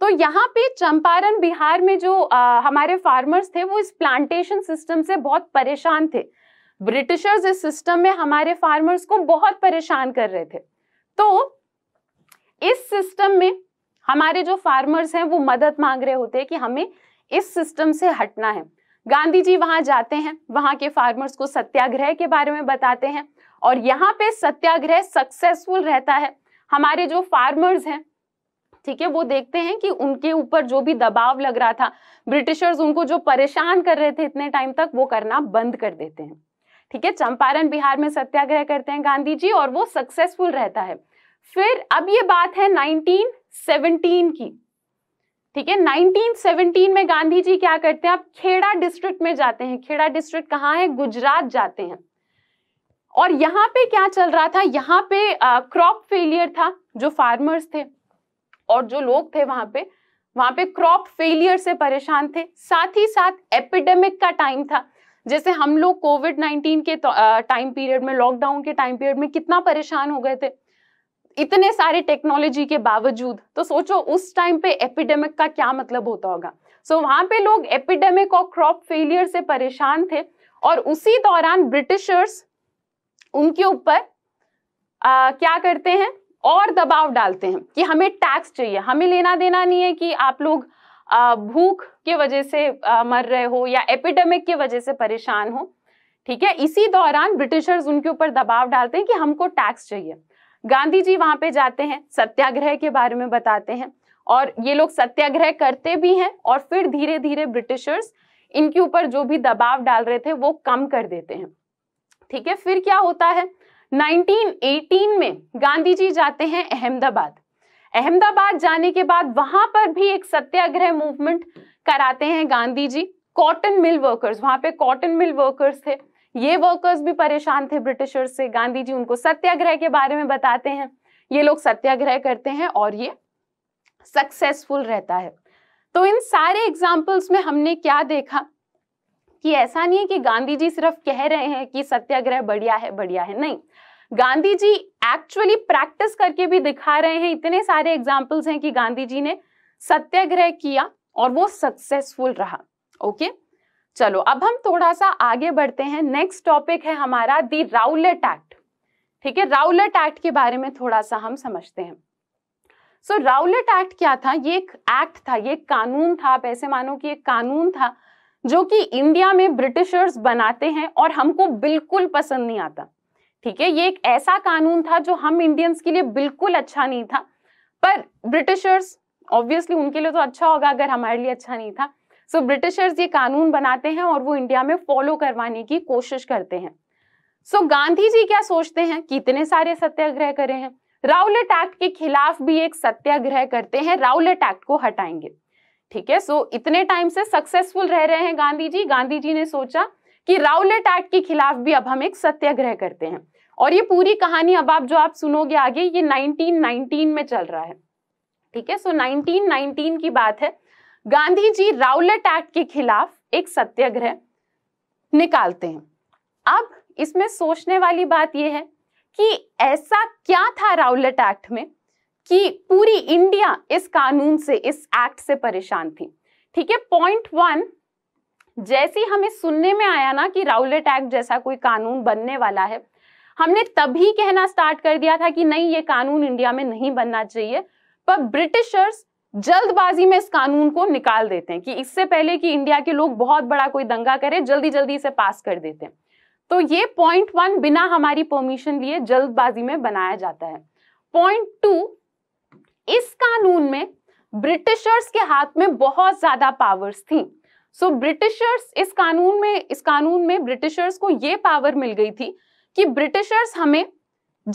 तो यहाँ पे चंपारण बिहार में जो आ, हमारे फार्मर्स थे वो इस प्लांटेशन सिस्टम से बहुत परेशान थे ब्रिटिशर्स इस सिस्टम में हमारे फार्मर्स को बहुत परेशान कर रहे थे तो इस सिस्टम में हमारे जो फार्मर्स हैं वो मदद मांग रहे होते हैं कि हमें इस सिस्टम से हटना है गांधी जी वहां जाते हैं वहां के फार्मर्स को सत्याग्रह के बारे में बताते हैं और यहाँ पे सत्याग्रह सक्सेसफुल रहता है हमारे जो फार्मर्स हैं ठीक है वो देखते हैं कि उनके ऊपर जो भी दबाव लग रहा था ब्रिटिशर्स उनको जो परेशान कर रहे थे इतने टाइम तक वो करना बंद कर देते हैं ठीक है चंपारण बिहार में सत्याग्रह करते हैं गांधी जी और वो सक्सेसफुल रहता है फिर अब ये बात है 1917 की ठीक है 1917 में गांधी जी क्या करते हैं आप खेड़ा डिस्ट्रिक्ट में जाते हैं खेड़ा डिस्ट्रिक्ट कहाँ है गुजरात जाते हैं और यहाँ पे क्या चल रहा था यहाँ पे क्रॉप फेलियर था जो फार्मर्स थे और जो लोग थे वहां पे वहां पे क्रॉप फेलियर से परेशान थे साथ ही साथ एपिडेमिक का टाइम था जैसे हम लोग कोविड 19 के टाइम तो, पीरियड में लॉकडाउन के टाइम पीरियड में कितना परेशान हो गए थे इतने सारे टेक्नोलॉजी के बावजूद तो सोचो उस टाइम पे एपिडेमिक का क्या मतलब होता होगा सो so, वहां पे लोग एपिडेमिक और क्रॉप फेलियर से परेशान थे और उसी दौरान ब्रिटिशर्स उनके ऊपर क्या करते हैं और दबाव डालते हैं कि हमें टैक्स चाहिए हमें लेना देना नहीं है कि आप लोग भूख के वजह से मर रहे हो या एपिडेमिक के वजह से परेशान हो ठीक है इसी दौरान ब्रिटिशर्स उनके ऊपर दबाव डालते हैं कि हमको टैक्स चाहिए गांधी जी वहां पे जाते हैं सत्याग्रह के बारे में बताते हैं और ये लोग सत्याग्रह करते भी हैं और फिर धीरे धीरे ब्रिटिशर्स इनके ऊपर जो भी दबाव डाल रहे थे वो कम कर देते हैं ठीक है फिर क्या होता है 1918 में गांधी जी जाते हैं अहमदाबाद अहमदाबाद जाने के बाद वहां पर भी एक सत्याग्रह मूवमेंट कराते हैं Gandhi ji cotton mill workers वहां पे कॉटन मिल वर्कर्स थे ये वर्कर्स भी परेशान थे ब्रिटिशर्स से गांधी जी उनको सत्याग्रह के बारे में बताते हैं ये लोग सत्याग्रह करते हैं और ये सक्सेसफुल रहता है तो इन सारे एग्जाम्पल्स में हमने क्या देखा कि ऐसा नहीं है कि गांधी जी सिर्फ कह रहे हैं कि सत्याग्रह बढ़िया है बढ़िया है नहीं गांधी जी एक्चुअली प्रैक्टिस करके भी दिखा रहे हैं इतने सारे एग्जाम्पल्स हैं कि गांधी जी ने सत्याग्रह किया और वो सक्सेसफुल रहा ओके चलो अब हम थोड़ा सा आगे बढ़ते हैं नेक्स्ट टॉपिक है हमारा दी राउलेट एक्ट ठीक है राउलेट एक्ट के बारे में थोड़ा सा हम समझते हैं सो राउलेट एक्ट क्या था ये एक एक्ट था ये कानून था आप ऐसे मानो कि एक कानून था जो कि इंडिया में ब्रिटिशर्स बनाते हैं और हमको बिल्कुल पसंद नहीं आता ठीक है ये एक ऐसा कानून था जो हम इंडियंस के लिए बिल्कुल अच्छा नहीं था पर ब्रिटिशर्स ऑब्वियसली उनके लिए तो अच्छा होगा अगर हमारे लिए अच्छा नहीं था सो so, ब्रिटिशर्स ये कानून बनाते हैं और वो इंडिया में फॉलो करवाने की कोशिश करते हैं सो so, गांधी जी क्या सोचते हैं कितने सारे सत्याग्रह करे हैं राउलेट एक्ट के खिलाफ भी एक सत्याग्रह करते हैं राउलेट एक्ट को हटाएंगे ठीक है सो इतने टाइम से सक्सेसफुल रह रहे हैं गांधी जी गांधी जी ने सोचा कि राउलेट एक्ट के खिलाफ भी अब हम एक सत्याग्रह करते हैं और ये पूरी कहानी अब आप जो आप सुनोगे आगे ये 1919 में चल रहा है ठीक है सो 1919 की बात है गांधी जी राउलेट एक्ट के खिलाफ एक सत्याग्रह निकालते हैं अब इसमें सोचने वाली बात यह है कि ऐसा क्या था राउलेट एक्ट में कि पूरी इंडिया इस कानून से इस एक्ट से परेशान थी ठीक है पॉइंट वन जैसे हमें सुनने में आया ना कि राउलेट एक्ट जैसा कोई कानून बनने वाला है हमने तभी कहना स्टार्ट कर दिया था कि नहीं ये कानून इंडिया में नहीं बनना चाहिए पर ब्रिटिशर्स जल्दबाजी में इस कानून को निकाल देते हैं कि इससे पहले कि इंडिया के लोग बहुत बड़ा कोई दंगा करें जल्दी जल्दी इसे पास कर देते हैं तो ये पॉइंट वन बिना हमारी परमिशन लिए जल्दबाजी में बनाया जाता है पॉइंट टू इस कानून में ब्रिटिशर्स के हाथ में बहुत ज्यादा पावर्स थी सो so, ब्रिटिशर्स इस कानून में इस कानून में ब्रिटिशर्स को ये पावर मिल गई थी कि ब्रिटिशर्स हमें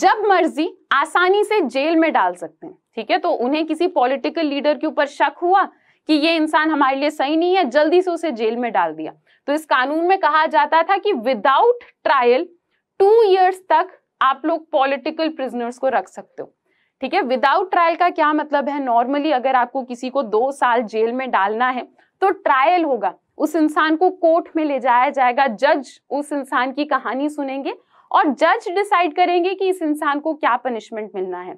जब मर्जी आसानी से जेल में डाल सकते हैं ठीक है तो उन्हें किसी पॉलिटिकल लीडर के ऊपर शक हुआ कि ये इंसान हमारे लिए सही नहीं है जल्दी से उसे जेल में डाल दिया तो इस कानून में कहा जाता था कि विदाउट ट्रायल टू इयर्स तक आप लोग पॉलिटिकल प्रिजनर्स को रख सकते हो ठीक है विदाउट ट्रायल का क्या मतलब है नॉर्मली अगर आपको किसी को दो साल जेल में डालना है तो ट्रायल होगा उस इंसान को कोर्ट में ले जाया जाएगा जज उस इंसान की कहानी सुनेंगे और जज डिसाइड करेंगे कि इस इंसान को क्या पनिशमेंट मिलना है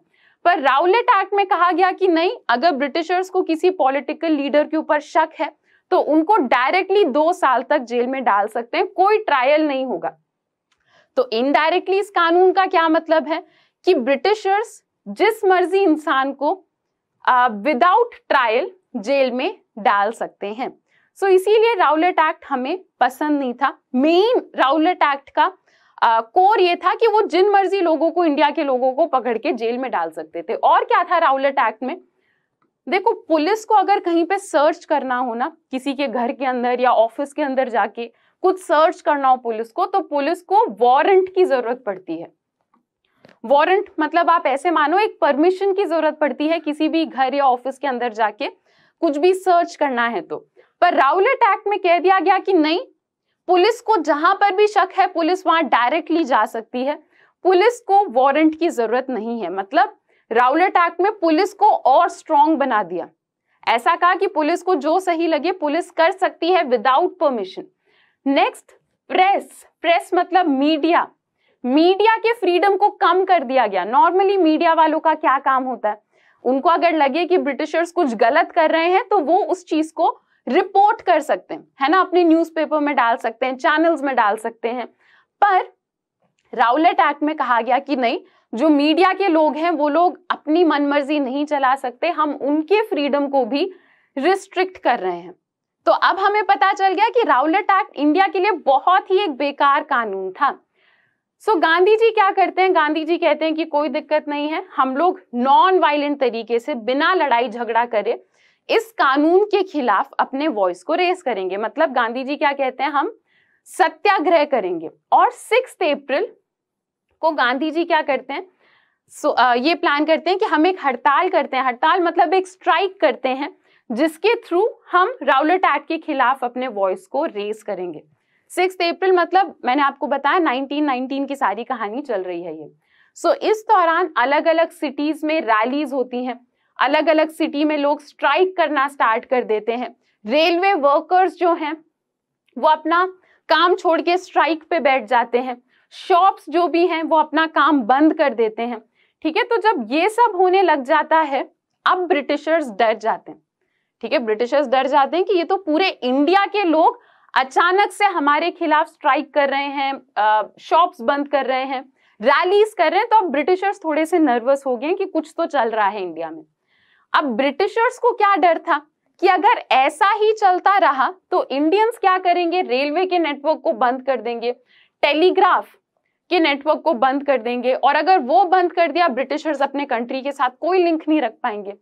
पर राउलेट एक्ट में कहा गया कि नहीं अगर ब्रिटिशर्स को किसी पॉलिटिकल लीडर के ऊपर शक है तो उनको डायरेक्टली दो साल तक जेल में डाल सकते हैं कोई ट्रायल नहीं होगा तो इनडायरेक्टली इस कानून का क्या मतलब है कि ब्रिटिशर्स जिस मर्जी इंसान को विदाउट uh, ट्रायल जेल में डाल सकते हैं सो so, इसीलिए राउलेट एक्ट हमें पसंद नहीं था मेन राउलेट एक्ट का कोर uh, ये था कि वो जिन मर्जी लोगों को इंडिया के लोगों को पकड़ के जेल में डाल सकते थे और क्या था राउलेट एक्ट में देखो पुलिस को अगर कहीं पे सर्च करना हो ना किसी के घर के अंदर या ऑफिस के अंदर जाके कुछ सर्च करना हो पुलिस को तो पुलिस को वारंट की जरूरत पड़ती है वारंट मतलब आप ऐसे मानो एक परमिशन की जरूरत पड़ती है किसी भी घर या ऑफिस के अंदर जाके कुछ भी सर्च करना है तो पर राउलेट एक्ट में कह दिया गया कि नहीं पुलिस को जहां पर भी शक है पुलिस वहां डायरेक्टली जा सकती है पुलिस को वारंट की जरूरत नहीं है मतलब राउलेट एक्ट में पुलिस को और स्ट्रॉन्ग बना दिया ऐसा कहा कि पुलिस को जो सही लगे पुलिस कर सकती है without permission next press press मतलब मीडिया मीडिया के फ्रीडम को कम कर दिया गया नॉर्मली मीडिया वालों का क्या काम होता है उनको अगर लगे कि ब्रिटिशर्स कुछ गलत कर रहे हैं तो वो उस चीज को रिपोर्ट कर सकते हैं है ना अपने न्यूज़पेपर में डाल सकते हैं चैनल्स में डाल सकते हैं पर राउलेट एक्ट में कहा गया कि नहीं जो मीडिया के लोग हैं वो लोग अपनी मनमर्जी नहीं चला सकते हम उनके फ्रीडम को भी रिस्ट्रिक्ट कर रहे हैं तो अब हमें पता चल गया कि राउलेट एक्ट इंडिया के लिए बहुत ही एक बेकार कानून था सो so, गांधी जी क्या करते हैं गांधी जी कहते हैं कि कोई दिक्कत नहीं है हम लोग नॉन वायलेंट तरीके से बिना लड़ाई झगड़ा करे इस कानून के खिलाफ अपने वॉइस को रेस करेंगे मतलब गांधी जी क्या कहते हैं हम सत्याग्रह करेंगे और सिक्स अप्रैल को गांधी जी क्या करते हैं सो so, ये प्लान करते हैं कि हम एक हड़ताल करते हैं हड़ताल मतलब एक स्ट्राइक करते हैं जिसके थ्रू हम राउलट एक्ट के खिलाफ अपने वॉइस को रेस करेंगे सिक्स अप्रैल मतलब मैंने आपको बताया 1919 की सारी कहानी चल रही है ये सो so, इस दौरान अलग अलग सिटीज में रैलीज होती हैं अलग अलग सिटी में लोग स्ट्राइक करना स्टार्ट कर देते हैं रेलवे वर्कर्स जो हैं वो अपना काम छोड़ के स्ट्राइक पे बैठ जाते हैं शॉप्स जो भी हैं वो अपना काम बंद कर देते हैं ठीक है तो जब ये सब होने लग जाता है अब ब्रिटिशर्स डर जाते हैं ठीक है ब्रिटिशर्स डर जाते हैं कि ये तो पूरे इंडिया के लोग अचानक से हमारे खिलाफ स्ट्राइक कर रहे हैं शॉप्स बंद कर रहे हैं रैलीज कर रहे हैं तो अब ब्रिटिशर्स थोड़े से नर्वस हो गए कि कुछ तो चल रहा है इंडिया में अब ब्रिटिशर्स को क्या डर था कि अगर ऐसा ही चलता रहा तो इंडियंस क्या करेंगे रेलवे के नेटवर्क को बंद कर देंगे टेलीग्राफ के नेटवर्क को बंद कर देंगे और अगर वो बंद कर दिया ब्रिटिशर्स अपने कंट्री के साथ कोई लिंक नहीं रख पाएंगे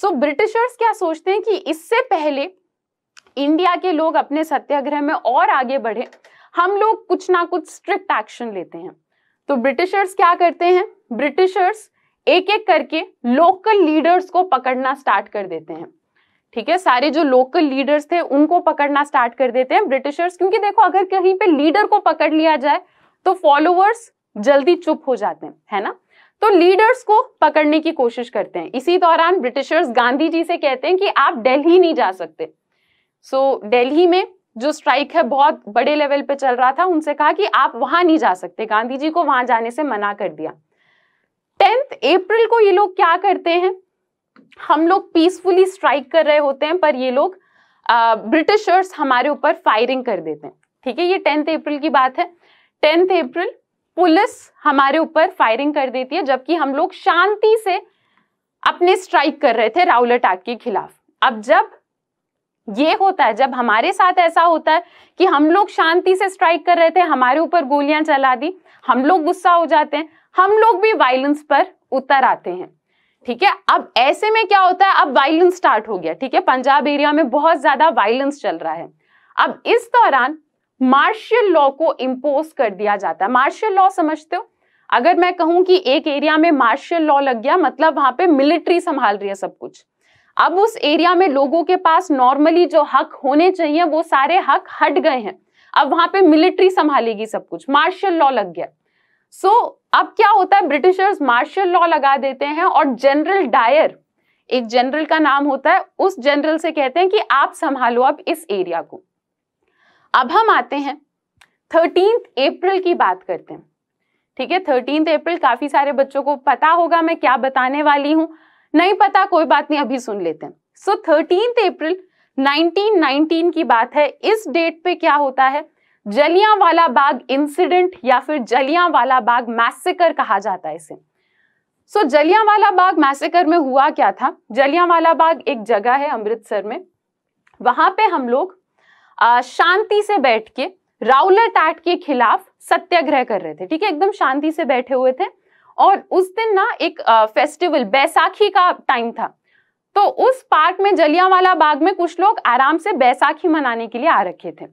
सो so, ब्रिटिशर्स क्या सोचते हैं कि इससे पहले इंडिया के लोग अपने सत्याग्रह में और आगे बढ़े हम लोग कुछ ना कुछ स्ट्रिक्ट एक्शन लेते हैं तो ब्रिटिशर्स क्या करते हैं ब्रिटिशर्स एक एक करके लोकल लीडर्स को पकड़ना स्टार्ट कर देते हैं ठीक है सारे जो लोकल लीडर्स थे उनको पकड़ना स्टार्ट कर देते हैं ब्रिटिशर्स क्योंकि देखो अगर कहीं पे लीडर को पकड़ लिया जाए तो फॉलोअर्स जल्दी चुप हो जाते हैं है ना तो लीडर्स को पकड़ने की कोशिश करते हैं इसी दौरान ब्रिटिशर्स गांधी जी से कहते हैं कि आप दिल्ली नहीं जा सकते सो so, दिल्ली में जो स्ट्राइक है बहुत बड़े लेवल पे चल रहा था उनसे कहा कि आप वहां नहीं जा सकते गांधी जी को वहां जाने से मना कर दिया टेंथ अप्रैल को ये लोग क्या करते हैं हम लोग पीसफुली स्ट्राइक कर रहे होते हैं पर ये लोग ब्रिटिशर्स हमारे ऊपर फायरिंग कर देते हैं ठीक है ये टेंथ अप्रैल की बात है टेंथ अप्रैल पुलिस हमारे ऊपर फायरिंग कर देती है जबकि हम लोग शांति से अपने स्ट्राइक कर रहे थे राउलट एक्ट के खिलाफ अब जब ये होता है जब हमारे साथ ऐसा होता है कि हम लोग शांति से स्ट्राइक कर रहे थे हमारे ऊपर गोलियां चला दी हम लोग गुस्सा हो जाते हैं हम लोग भी वायलेंस पर उतर आते हैं ठीक है अब ऐसे में क्या होता है अब वायलेंस स्टार्ट हो गया ठीक है पंजाब एरिया में बहुत ज्यादा वायलेंस चल रहा है अब इस दौरान मार्शल लॉ को इम्पोज कर दिया जाता है मार्शल लॉ समझते हो अगर मैं कहूं कि एक एरिया में मार्शल लॉ लग गया मतलब वहां पे मिलिट्री संभाल रही है सब कुछ अब उस एरिया में लोगों के पास नॉर्मली जो हक होने चाहिए वो सारे हक हट गए हैं अब वहां पे मिलिट्री संभालेगी सब कुछ मार्शल लॉ लग गया सो so, अब क्या होता है ब्रिटिशर्स मार्शल लॉ लगा देते हैं और जनरल डायर एक जनरल का नाम होता है उस जनरल से कहते हैं कि आप संभालो अब इस एरिया को अब हम आते हैं थर्टीन अप्रैल की बात करते हैं ठीक है थर्टीन अप्रैल काफी सारे बच्चों को पता होगा मैं क्या बताने वाली हूँ नहीं पता कोई बात नहीं अभी सुन लेते हैं सो थर्टीन अप्रैल 1919 की बात है इस डेट पे क्या होता है जलिया वाला बाग इंसिडेंट या फिर जलिया वाला बाग मैसेकर कहा जाता है इसे सो so, जलिया वाला बाग मैसेकर में हुआ क्या था जलिया वाला बाग एक जगह है अमृतसर में वहां पे हम लोग शांति से बैठ के राउलट एक्ट के खिलाफ सत्याग्रह कर रहे थे ठीक है एकदम शांति से बैठे हुए थे और उस दिन ना एक फेस्टिवल बैसाखी का टाइम था तो उस पार्क में जलियांवाला बाग में कुछ लोग आराम से बैसाखी मनाने के लिए आ रखे थे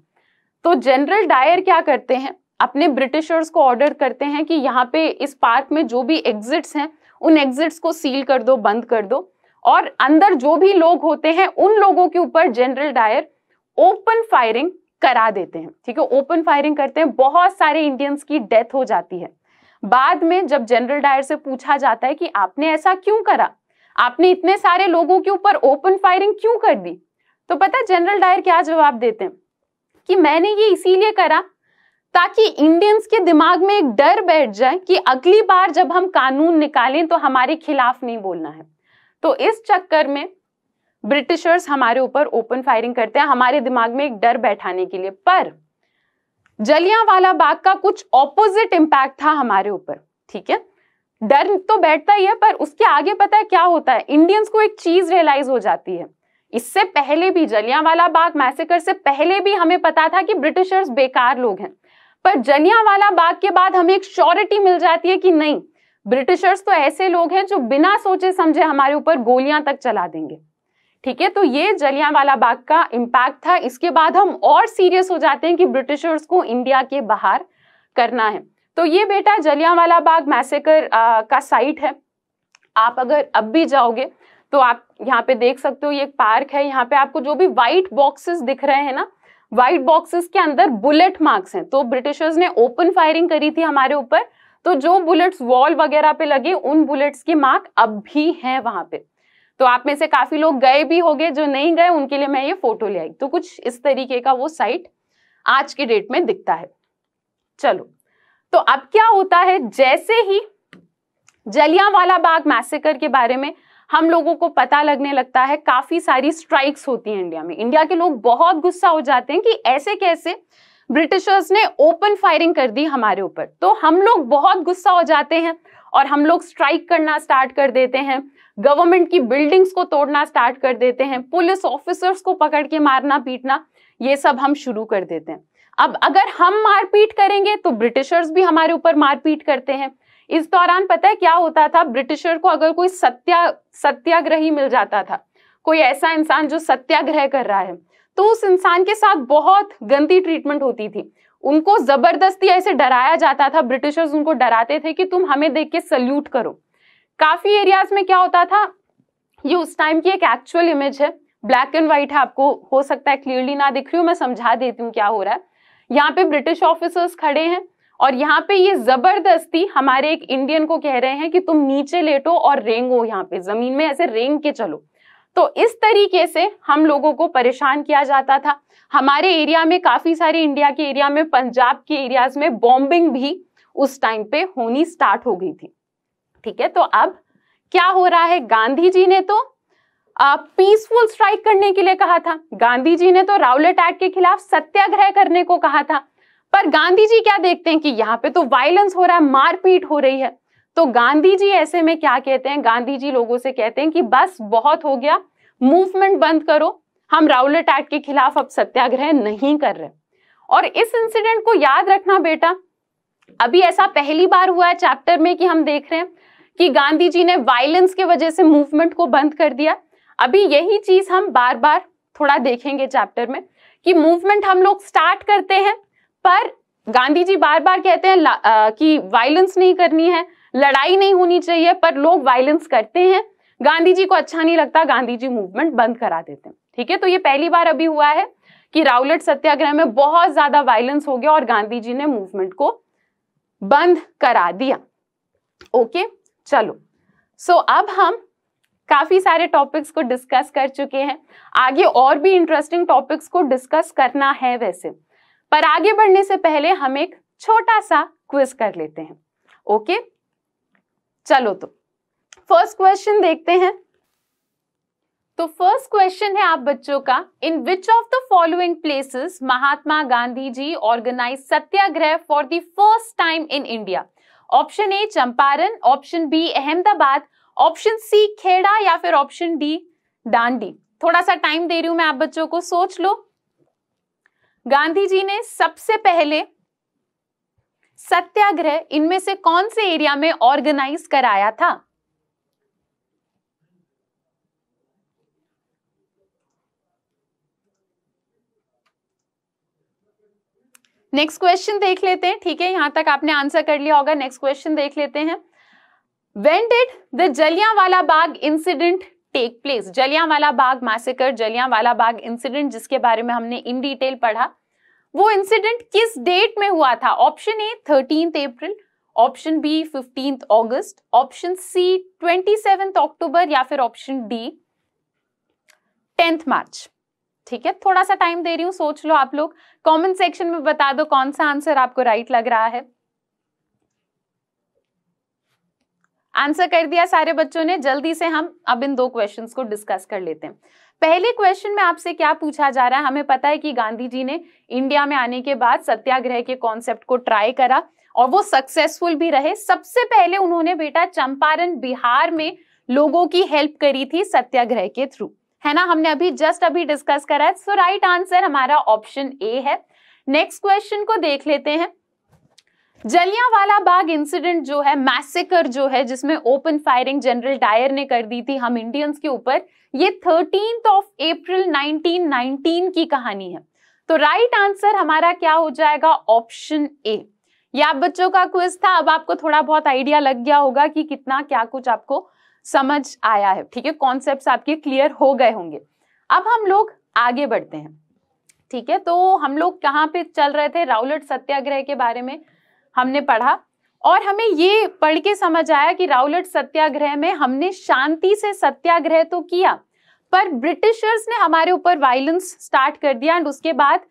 तो जनरल डायर क्या करते हैं अपने ब्रिटिशर्स को ऑर्डर करते हैं कि यहाँ पे इस पार्क में जो भी एग्जिट्स हैं उन एग्जिट्स को सील कर दो बंद कर दो और अंदर जो भी लोग होते हैं उन लोगों के ऊपर जनरल डायर ओपन फायरिंग करा देते हैं ठीक है ओपन फायरिंग करते हैं बहुत सारे इंडियंस की डेथ हो जाती है बाद में जब जनरल डायर से पूछा जाता है कि आपने ऐसा क्यों करा आपने इतने सारे लोगों के ऊपर ओपन फायरिंग क्यों कर दी तो पता जनरल डायर क्या जवाब देते हैं कि मैंने ये इसीलिए करा ताकि इंडियंस के दिमाग में एक डर बैठ जाए कि अगली बार जब हम कानून निकालें तो हमारे खिलाफ नहीं बोलना है तो इस चक्कर में ब्रिटिशर्स हमारे ऊपर ओपन फायरिंग करते हैं हमारे दिमाग में एक डर बैठाने के लिए पर जलियांवाला बाग का कुछ ऑपोजिट इम्पैक्ट था हमारे ऊपर ठीक है डर तो बैठता ही है पर उसके आगे पता है क्या होता है इंडियंस को एक चीज रियलाइज हो जाती है इससे पहले भी जलियांवाला बाग मैसेकर से पहले भी हमें पता था कि ब्रिटिशर्स बेकार लोग हैं पर जलियांवाला बाग के बाद हमें एक श्योरिटी मिल जाती है कि नहीं ब्रिटिशर्स तो ऐसे लोग हैं जो बिना सोचे समझे हमारे ऊपर गोलियां तक चला देंगे ठीक है तो ये जलियांवाला बाग का इम्पैक्ट था इसके बाद हम और सीरियस हो जाते हैं कि ब्रिटिशर्स को इंडिया के बाहर करना है तो ये बेटा जलियांवाला बाग मैसेकर का साइट है आप अगर अब भी जाओगे तो आप यहाँ पे देख सकते हो ये एक पार्क है यहाँ पे आपको जो भी व्हाइट बॉक्सेस दिख रहे हैं ना व्हाइट बॉक्सेस के अंदर बुलेट मार्क्स हैं तो ब्रिटिशर्स ने ओपन फायरिंग करी थी हमारे ऊपर तो जो बुलेट्स वॉल वगैरह पे लगे उन बुलेट्स के मार्क अब भी हैं वहां पे तो आप में से काफी लोग गए भी होंगे जो नहीं गए उनके लिए मैं ये फोटो ले आई तो कुछ इस तरीके का वो साइट आज के डेट में दिखता है चलो तो अब क्या होता है जैसे ही जलियांवाला बाग मैसेकर के बारे में हम लोगों को पता लगने लगता है काफी सारी स्ट्राइक्स होती हैं इंडिया में इंडिया के लोग बहुत गुस्सा हो जाते हैं कि ऐसे कैसे ब्रिटिशर्स ने ओपन फायरिंग कर दी हमारे ऊपर तो हम लोग बहुत गुस्सा हो जाते हैं और हम लोग स्ट्राइक करना स्टार्ट कर देते हैं गवर्नमेंट की बिल्डिंग्स को तोड़ना स्टार्ट कर देते हैं पुलिस ऑफिसर्स को पकड़ के मारना पीटना ये सब हम शुरू कर देते हैं अब अगर हम मारपीट करेंगे तो ब्रिटिशर्स भी हमारे ऊपर मारपीट करते हैं इस दौरान पता है क्या होता था ब्रिटिशर को अगर कोई सत्या सत्याग्रही मिल जाता था कोई ऐसा इंसान जो सत्याग्रह कर रहा है तो उस इंसान के साथ बहुत गंदी ट्रीटमेंट होती थी उनको जबरदस्ती ऐसे डराया जाता था ब्रिटिशर्स उनको डराते थे कि तुम हमें देख के सल्यूट करो काफी एरियाज में क्या होता था ये उस टाइम की एक एक्चुअल इमेज है ब्लैक एंड व्हाइट है आपको हो सकता है क्लियरली ना दिख रही हूँ मैं समझा देती हूँ क्या हो रहा है यहाँ पे ब्रिटिश ऑफिसर्स खड़े हैं और यहाँ पे ये जबरदस्ती हमारे एक इंडियन को कह रहे हैं कि तुम नीचे लेटो और रेंगो यहाँ पे जमीन में ऐसे रेंग के चलो तो इस तरीके से हम लोगों को परेशान किया जाता था हमारे एरिया में काफी सारे इंडिया के एरिया में पंजाब के एरियाज में बॉम्बिंग भी उस टाइम पे होनी स्टार्ट हो गई थी ठीक है तो अब क्या हो रहा है गांधी जी ने तो पीसफुल स्ट्राइक करने के लिए कहा था गांधी जी ने तो राउलेट एक्ट के खिलाफ सत्याग्रह करने को कहा था पर गांधी जी क्या देखते हैं कि यहाँ पे तो वायलेंस हो रहा है मारपीट हो रही है तो गांधी जी ऐसे में क्या कहते हैं गांधी जी लोगों से कहते हैं कि बस बहुत हो गया मूवमेंट बंद करो हम राउलेट एक्ट के खिलाफ अब सत्याग्रह नहीं कर रहे और इस इंसिडेंट को याद रखना बेटा अभी ऐसा पहली बार हुआ है चैप्टर में कि हम देख रहे हैं कि गांधी जी ने वायलेंस के वजह से मूवमेंट को बंद कर दिया अभी यही चीज हम बार बार थोड़ा देखेंगे चैप्टर में कि मूवमेंट हम लोग स्टार्ट करते हैं पर गांधी जी बार बार कहते हैं कि वायलेंस नहीं करनी है लड़ाई नहीं होनी चाहिए पर लोग वायलेंस करते हैं गांधी जी को अच्छा नहीं लगता गांधी जी मूवमेंट बंद करा देते हैं ठीक है तो ये पहली बार अभी हुआ है कि राउलट सत्याग्रह में बहुत ज्यादा वायलेंस हो गया और गांधी जी ने मूवमेंट को बंद करा दिया ओके okay? चलो सो so, अब हम काफी सारे टॉपिक्स को डिस्कस कर चुके हैं आगे और भी इंटरेस्टिंग टॉपिक्स को डिस्कस करना है वैसे पर आगे बढ़ने से पहले हम एक छोटा सा क्विज कर लेते हैं ओके चलो तो फर्स्ट क्वेश्चन देखते हैं तो फर्स्ट क्वेश्चन है आप बच्चों का in which of the following places Mahatma Gandhi ji organise satyagraha for the first time in India option A Champaran option B Ahmedabad option C Kheda या फिर ऑप्शन डी डांडी थोड़ा सा टाइम दे रही हूं मैं आप बच्चों को सोच लो गांधी जी ने सबसे पहले सत्याग्रह इनमें से कौन से एरिया में ऑर्गेनाइज कराया था नेक्स्ट क्वेश्चन देख लेते हैं ठीक है यहां तक आपने आंसर कर लिया होगा नेक्स्ट क्वेश्चन देख लेते हैं when did the Jallianwala Bagh incident take place Jallianwala Bagh massacre Jallianwala Bagh incident जिसके बारे में हमने इन डिटेल पढ़ा वो इंसिडेंट किस डेट में हुआ था option A thirteenth April option B fifteenth August option C twenty October या फिर ऑप्शन डी टेंथ मार्च ठीक है थोड़ा सा टाइम दे रही हूँ सोच लो आप लोग कमेंट सेक्शन में बता दो कौन सा आंसर आपको राइट लग रहा है आंसर कर दिया सारे बच्चों ने जल्दी से हम अब इन दो क्वेश्चंस को डिस्कस कर लेते हैं पहले क्वेश्चन में आपसे क्या पूछा जा रहा है हमें पता है कि गांधी जी ने इंडिया में आने के बाद सत्याग्रह के कॉन्सेप्ट को ट्राई करा और वो सक्सेसफुल भी रहे सबसे पहले उन्होंने बेटा चंपारण बिहार में लोगों की हेल्प करी थी सत्याग्रह के थ्रू है ना हमने अभी जस्ट अभी डिस्कस करा है सो राइट आंसर हमारा ऑप्शन ए है नेक्स्ट क्वेश्चन को देख लेते हैं जलियांवाला बाग इंसिडेंट जो है मैसेकर जो है जिसमें ओपन फायरिंग जनरल डायर ने कर दी थी हम इंडियंस के ऊपर ये थर्टीन ऑफ अप्रैल 1919 की कहानी है तो राइट right आंसर हमारा क्या हो जाएगा ऑप्शन ए ये आप बच्चों का क्विज था अब आपको थोड़ा बहुत आइडिया लग गया होगा कि कितना क्या कुछ आपको समझ आया है ठीक है कॉन्सेप्ट आपके क्लियर हो गए होंगे अब हम लोग आगे बढ़ते हैं ठीक है तो हम लोग कहाँ पे चल रहे थे राउलट सत्याग्रह के बारे में हमने पढ़ा और हमें ये पढ़ के समझ आया कि राउलट सत्याग्रह में हमने शांति से सत्याग्रह तो किया पर ब्रिटिशर्स ने हमारे ऊपर वायलेंस स्टार्ट कर दिया एंड उसके बाद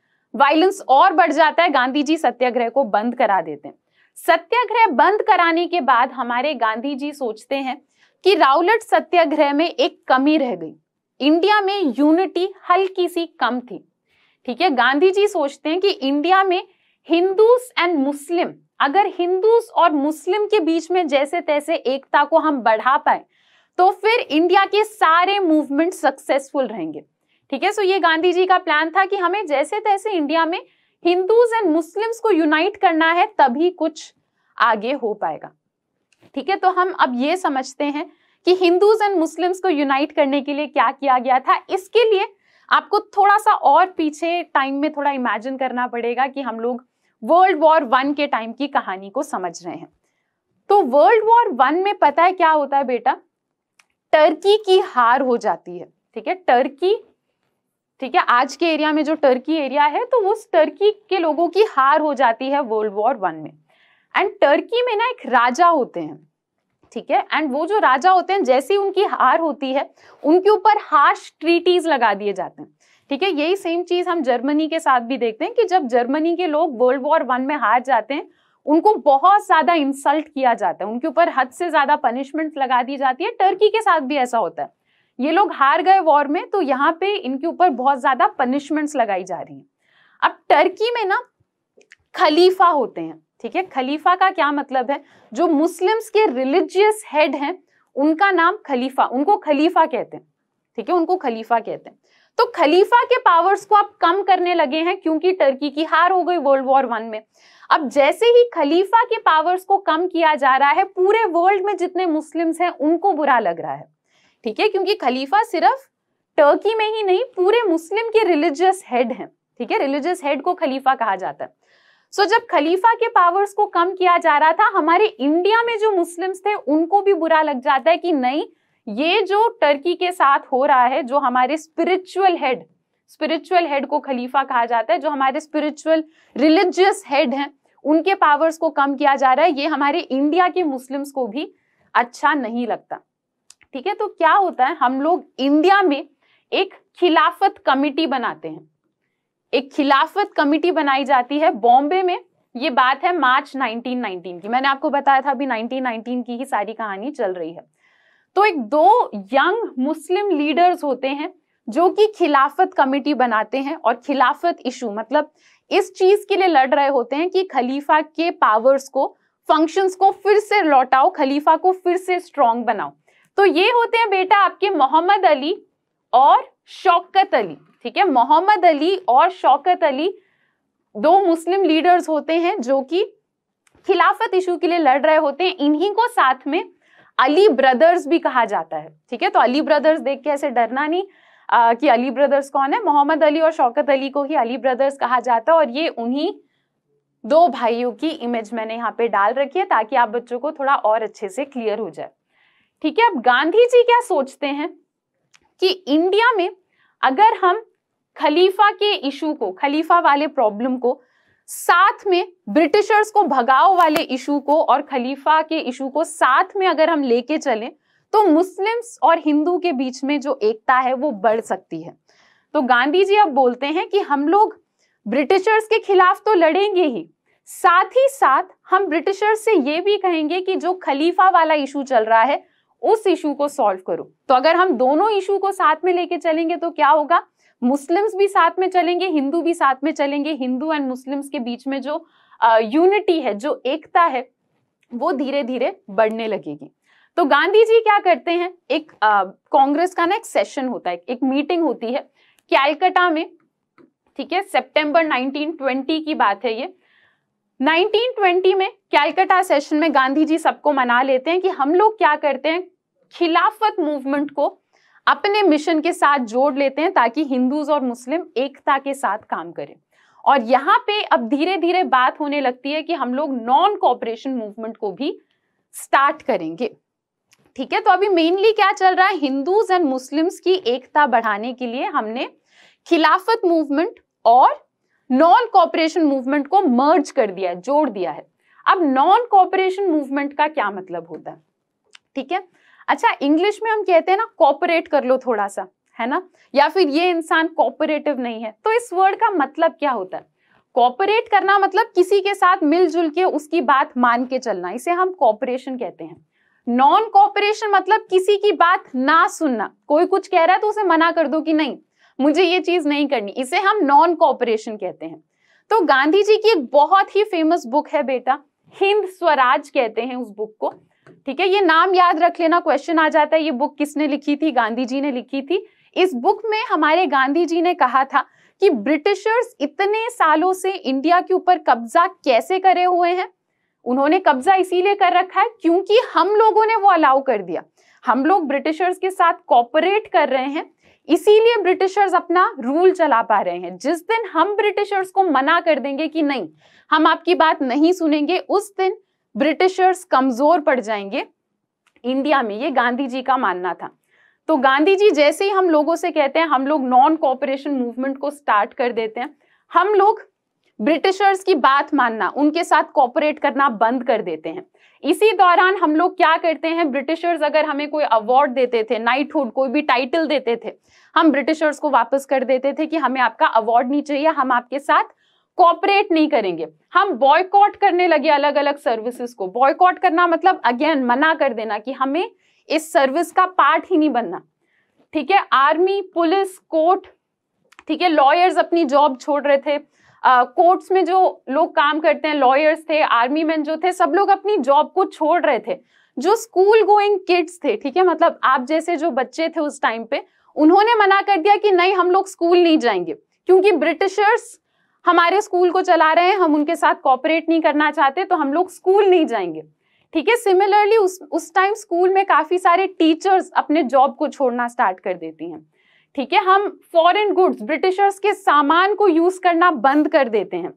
वायलेंस और बढ़ जाता है गांधी जी सत्याग्रह को बंद करा देते हैं सत्याग्रह बंद कराने के बाद हमारे गांधी जी सोचते हैं कि राउलट सत्याग्रह में एक कमी रह गई इंडिया में यूनिटी हल्की सी कम थी ठीक है गांधी जी सोचते हैं कि इंडिया में हिंदूज एंड मुस्लिम अगर हिंदूस और मुस्लिम के बीच में जैसे तैसे एकता को हम बढ़ा पाए तो फिर इंडिया के सारे मूवमेंट सक्सेसफुल रहेंगे ठीक है सो ये गांधी जी का प्लान था कि हमें जैसे तैसे इंडिया में हिंदूज एंड मुस्लिम्स को यूनाइट करना है तभी कुछ आगे हो पाएगा ठीक है तो हम अब ये समझते हैं कि हिंदूज एंड मुस्लिम्स को यूनाइट करने के लिए क्या किया गया था इसके लिए आपको थोड़ा सा और पीछे टाइम में थोड़ा इमेजिन करना पड़ेगा कि हम लोग वर्ल्ड वॉर वन के टाइम की कहानी को समझ रहे हैं तो वर्ल्ड वॉर वन में पता है क्या होता है बेटा टर्की की हार हो जाती है ठीक है टर्की ठीक है आज के एरिया में जो टर्की एरिया है तो उस टर्की के लोगों की हार हो जाती है वर्ल्ड वॉर वन में एंड टर्की में ना एक राजा होते हैं ठीक है एंड वो जो राजा होते हैं जैसी उनकी हार होती है उनके ऊपर हार्श ट्रीटीज लगा दिए जाते हैं ठीक है यही सेम चीज हम जर्मनी के साथ भी देखते हैं कि जब जर्मनी के लोग वर्ल्ड वॉर वन में हार जाते हैं उनको बहुत ज्यादा इंसल्ट किया जाता है उनके ऊपर हद से ज्यादा पनिशमेंट लगा दी जाती है टर्की के साथ भी ऐसा होता है ये लोग हार गए वॉर में तो यहाँ पे इनके ऊपर बहुत ज्यादा पनिशमेंट्स लगाई जा रही हैं अब टर्की में ना खलीफा होते हैं ठीक है खलीफा का क्या मतलब है जो मुस्लिम्स के रिलीजियस हेड हैं उनका नाम खलीफा उनको खलीफा कहते हैं ठीक है उनको खलीफा कहते हैं तो खलीफा के पावर्स को आप कम करने लगे हैं क्योंकि टर्की की हार हो गई वर्ल्ड वॉर वन में अब जैसे ही खलीफा के पावर्स को कम किया जा रहा है पूरे वर्ल्ड में जितने मुस्लिम्स हैं उनको बुरा लग रहा है ठीक है क्योंकि खलीफा सिर्फ टर्की में ही नहीं पूरे मुस्लिम के रिलीजियस हेड हैं ठीक है रिलीजियस हेड को खलीफा कहा जाता है सो जब खलीफा के पावर्स को कम किया जा रहा था हमारे इंडिया में जो मुस्लिम्स थे उनको भी बुरा लग जाता है कि नहीं ये जो टर्की के साथ हो रहा है जो हमारे स्पिरिचुअल हेड स्पिरिचुअल हेड को खलीफा कहा जाता है जो हमारे स्पिरिचुअल रिलीजियस हेड हैं उनके पावर्स को कम किया जा रहा है ये हमारे इंडिया के मुस्लिम्स को भी अच्छा नहीं लगता ठीक है तो क्या होता है हम लोग इंडिया में एक खिलाफत कमिटी बनाते हैं एक खिलाफत कमिटी बनाई जाती है बॉम्बे में ये बात है मार्च 1919 की मैंने आपको बताया था अभी 1919 की ही सारी कहानी चल रही है तो एक दो यंग मुस्लिम लीडर्स होते हैं जो कि खिलाफत कमेटी बनाते हैं और खिलाफत इशू मतलब इस चीज के लिए लड़ रहे होते हैं कि खलीफा के पावर्स को फंक्शंस को फिर से लौटाओ खलीफा को फिर से स्ट्रांग बनाओ तो ये होते हैं बेटा आपके मोहम्मद अली और शौकत अली ठीक है मोहम्मद अली और शौकत अली दो मुस्लिम लीडर्स होते हैं जो कि खिलाफत इशू के लिए लड़ रहे होते हैं इन्हीं को साथ में अली ब्रदर्स भी कहा जाता है ठीक है तो अली ब्रदर्स देख के ऐसे डरना नहीं आ, कि अली ब्रदर्स कौन है मोहम्मद अली और शौकत अली को ही अली ब्रदर्स कहा जाता है और ये उन्हीं दो भाइयों की इमेज मैंने यहाँ पे डाल रखी है ताकि आप बच्चों को थोड़ा और अच्छे से क्लियर हो जाए ठीक है अब गांधी जी क्या सोचते हैं कि इंडिया में अगर हम खलीफा के इशू को खलीफा वाले प्रॉब्लम को साथ में ब्रिटिशर्स को भगाओ वाले इशू को और खलीफा के इशू को साथ में अगर हम लेके चलें तो मुस्लिम्स और हिंदू के बीच में जो एकता है वो बढ़ सकती है तो गांधी जी अब बोलते हैं कि हम लोग ब्रिटिशर्स के खिलाफ तो लड़ेंगे ही साथ ही साथ हम ब्रिटिशर्स से ये भी कहेंगे कि जो खलीफा वाला इशू चल रहा है उस इशू को सॉल्व करो तो अगर हम दोनों इशू को साथ में लेके चलेंगे तो क्या होगा मुस्लिम्स भी साथ में चलेंगे हिंदू भी साथ में चलेंगे हिंदू एंड मुस्लिम्स के बीच में जो यूनिटी है जो एकता है वो धीरे धीरे बढ़ने लगेगी तो गांधी जी क्या करते हैं एक कांग्रेस का ना एक सेशन होता है एक मीटिंग होती है कैलकटा में ठीक है सितंबर 1920 की बात है ये 1920 में कैलकटा सेशन में गांधी जी सबको मना लेते हैं कि हम लोग क्या करते हैं खिलाफत मूवमेंट को अपने मिशन के साथ जोड़ लेते हैं ताकि हिंदूज और मुस्लिम एकता के साथ काम करें और यहां पे अब धीरे धीरे बात होने लगती है कि हम लोग नॉन कॉपरेशन मूवमेंट को भी स्टार्ट करेंगे ठीक है तो अभी मेनली क्या चल रहा है हिंदूज एंड मुस्लिम्स की एकता बढ़ाने के लिए हमने खिलाफत मूवमेंट और नॉन कॉपरेशन मूवमेंट को मर्ज कर दिया है जोड़ दिया है अब नॉन कॉपरेशन मूवमेंट का क्या मतलब होता है ठीक है अच्छा इंग्लिश में हम कहते हैं ना कॉपरेट कर लो थोड़ा सा है ना या फिर ये इंसान कॉपरेटिव नहीं है तो इस वर्ड का मतलब क्या होता है कॉपरेट करना मतलब किसी के साथ मिलजुल के उसकी बात मान के चलना इसे हम कॉपरेशन कहते हैं नॉन कॉपरेशन मतलब किसी की बात ना सुनना कोई कुछ कह रहा है तो उसे मना कर दो कि नहीं मुझे ये चीज नहीं करनी इसे हम नॉन कॉपरेशन कहते हैं तो गांधी जी की एक बहुत ही फेमस बुक है बेटा हिंद स्वराज कहते हैं उस बुक को ठीक है ये नाम याद रख लेना क्वेश्चन आ जाता है ये बुक किसने लिखी थी गांधी जी ने लिखी थी इस बुक में हमारे गांधी जी ने कहा था कि ब्रिटिशर्स इतने सालों से इंडिया के ऊपर कब्जा कैसे करे हुए हैं उन्होंने कब्जा इसीलिए कर रखा है क्योंकि हम लोगों ने वो अलाउ कर दिया हम लोग ब्रिटिशर्स के साथ कॉपरेट कर रहे हैं इसीलिए ब्रिटिशर्स अपना रूल चला पा रहे हैं जिस दिन हम ब्रिटिशर्स को मना कर देंगे कि नहीं हम आपकी बात नहीं सुनेंगे उस दिन ब्रिटिशर्स कमजोर पड़ जाएंगे इंडिया में ये गांधी जी का मानना था तो गांधी जी जैसे ही हम लोगों से कहते हैं हम लोग नॉन कॉपरेशन मूवमेंट को स्टार्ट कर देते हैं हम लोग ब्रिटिशर्स की बात मानना उनके साथ कॉपरेट करना बंद कर देते हैं इसी दौरान हम लोग क्या करते हैं ब्रिटिशर्स अगर हमें कोई अवार्ड देते थे नाइटहुड कोई भी टाइटल देते थे हम ब्रिटिशर्स को वापस कर देते थे कि हमें आपका अवार्ड नहीं चाहिए हम आपके साथ कॉपरेट नहीं करेंगे हम बॉयकॉट करने लगे अलग अलग सर्विसेज को बॉयकॉट करना मतलब अगेन मना कर देना कि हमें इस सर्विस का पार्ट ही नहीं बनना ठीक है आर्मी पुलिस कोर्ट ठीक है लॉयर्स अपनी जॉब छोड़ रहे थे कोर्ट्स uh, में जो लोग काम करते हैं लॉयर्स थे आर्मी मैन जो थे सब लोग अपनी जॉब को छोड़ रहे थे जो स्कूल गोइंग किड्स थे ठीक है मतलब आप जैसे जो बच्चे थे उस टाइम पे उन्होंने मना कर दिया कि नहीं हम लोग स्कूल नहीं जाएंगे क्योंकि ब्रिटिशर्स हमारे स्कूल को चला रहे हैं हम उनके साथ कॉपरेट नहीं करना चाहते तो हम लोग स्कूल नहीं जाएंगे ठीक है सिमिलरली उस उस टाइम स्कूल में काफ़ी सारे टीचर्स अपने जॉब को छोड़ना स्टार्ट कर देती हैं ठीक है हम फॉरेन गुड्स ब्रिटिशर्स के सामान को यूज़ करना बंद कर देते हैं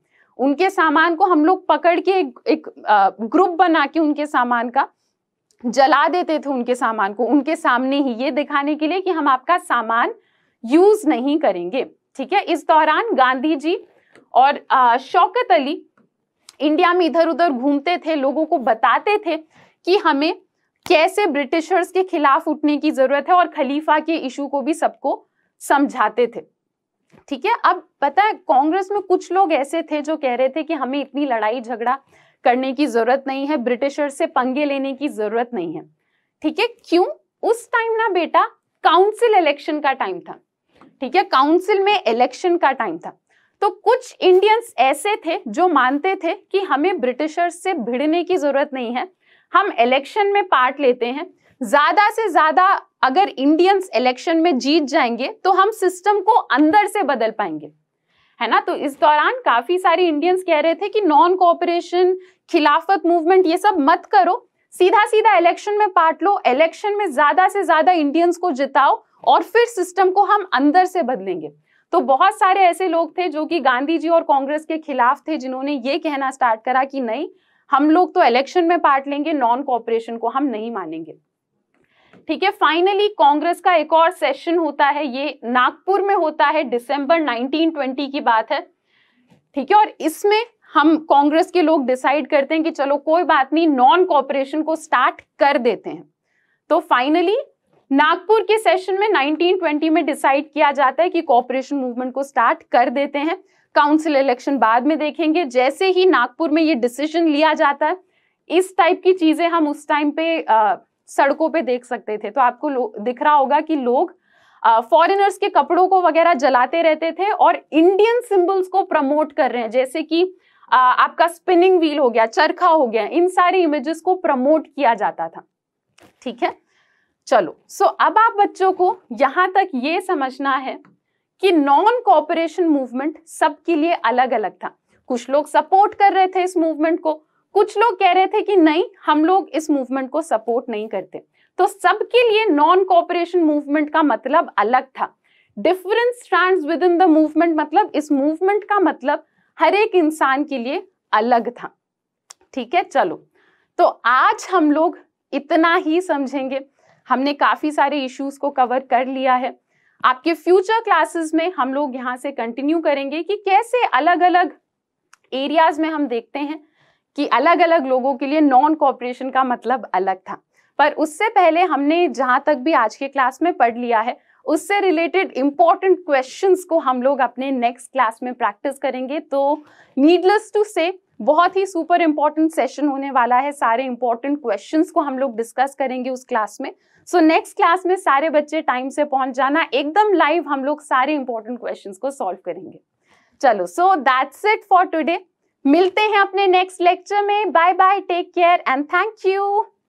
उनके सामान को हम लोग पकड़ के एक, एक ग्रुप बना के उनके सामान का जला देते थे उनके सामान को उनके सामने ही ये दिखाने के लिए कि हम आपका सामान यूज नहीं करेंगे ठीक है इस दौरान गांधी जी और शौकत अली इंडिया में इधर उधर घूमते थे लोगों को बताते थे कि हमें कैसे ब्रिटिशर्स के खिलाफ उठने की जरूरत है और खलीफा के इशू को भी सबको समझाते थे ठीक है अब पता है कांग्रेस में कुछ लोग ऐसे थे जो कह रहे थे कि हमें इतनी लड़ाई झगड़ा करने की जरूरत नहीं है ब्रिटिशर्स से पंगे लेने की जरूरत नहीं है ठीक है क्यों उस टाइम ना बेटा काउंसिल इलेक्शन का टाइम था ठीक है काउंसिल में इलेक्शन का टाइम था तो कुछ इंडियंस ऐसे थे जो मानते थे कि हमें ब्रिटिशर्स से भिड़ने की जरूरत नहीं है हम इलेक्शन में पार्ट लेते हैं ज्यादा से ज्यादा अगर इंडियंस इलेक्शन में जीत जाएंगे तो हम सिस्टम को अंदर से बदल पाएंगे है ना तो इस दौरान काफी सारे इंडियंस कह रहे थे कि नॉन कोऑपरेशन खिलाफत मूवमेंट ये सब मत करो सीधा सीधा इलेक्शन में पार्ट लो इलेक्शन में ज्यादा से ज्यादा इंडियंस को जिताओ और फिर सिस्टम को हम अंदर से बदलेंगे तो बहुत सारे ऐसे लोग थे जो कि गांधी जी और कांग्रेस के खिलाफ थे जिन्होंने ये कहना स्टार्ट करा कि नहीं हम लोग तो इलेक्शन में पार्ट लेंगे नॉन कॉपरेशन को हम नहीं मानेंगे ठीक है फाइनली कांग्रेस का एक और सेशन होता है ये नागपुर में होता है दिसंबर 1920 की बात है ठीक है और इसमें हम कांग्रेस के लोग डिसाइड करते हैं कि चलो कोई बात नहीं नॉन कॉपरेशन को स्टार्ट कर देते हैं तो फाइनली नागपुर के सेशन में 1920 में डिसाइड किया जाता है कि कॉपरेशन मूवमेंट को स्टार्ट कर देते हैं काउंसिल इलेक्शन बाद में देखेंगे जैसे ही नागपुर में ये डिसीजन लिया जाता है इस टाइप की चीजें हम उस टाइम पे आ, सड़कों पे देख सकते थे तो आपको दिख रहा होगा कि लोग फॉरेनर्स के कपड़ों को वगैरह जलाते रहते थे और इंडियन सिंबल्स को प्रमोट कर रहे हैं जैसे कि आ, आपका स्पिनिंग व्हील हो गया चरखा हो गया इन सारे इमेजेस को प्रमोट किया जाता था ठीक है चलो सो so अब आप बच्चों को यहां तक ये समझना है कि नॉन कॉपरेशन मूवमेंट सबके लिए अलग अलग था कुछ लोग सपोर्ट कर रहे थे इस मूवमेंट को कुछ लोग कह रहे थे कि नहीं हम लोग इस मूवमेंट को सपोर्ट नहीं करते तो सबके लिए नॉन कॉपरेशन मूवमेंट का मतलब अलग था difference stand within the movement मतलब इस मूवमेंट का मतलब हर एक इंसान के लिए अलग था ठीक है चलो तो आज हम लोग इतना ही समझेंगे हमने काफ़ी सारे इश्यूज को कवर कर लिया है आपके फ्यूचर क्लासेस में हम लोग यहाँ से कंटिन्यू करेंगे कि कैसे अलग अलग एरियाज में हम देखते हैं कि अलग अलग लोगों के लिए नॉन कॉपरेशन का मतलब अलग था पर उससे पहले हमने जहां तक भी आज के क्लास में पढ़ लिया है उससे रिलेटेड इंपॉर्टेंट क्वेश्चंस को हम लोग अपने नेक्स्ट क्लास में प्रैक्टिस करेंगे तो नीडलेस टू से बहुत ही सुपर इंपॉर्टेंट सेशन होने वाला है सारे इंपॉर्टेंट क्वेश्चंस को हम लोग डिस्कस करेंगे उस क्लास में सो नेक्स्ट क्लास में सारे बच्चे टाइम से पहुंच जाना एकदम लाइव हम लोग सारे इंपॉर्टेंट क्वेश्चंस को सॉल्व करेंगे चलो so that's it for today मिलते हैं अपने नेक्स्ट लेक्चर में bye bye take care and thank you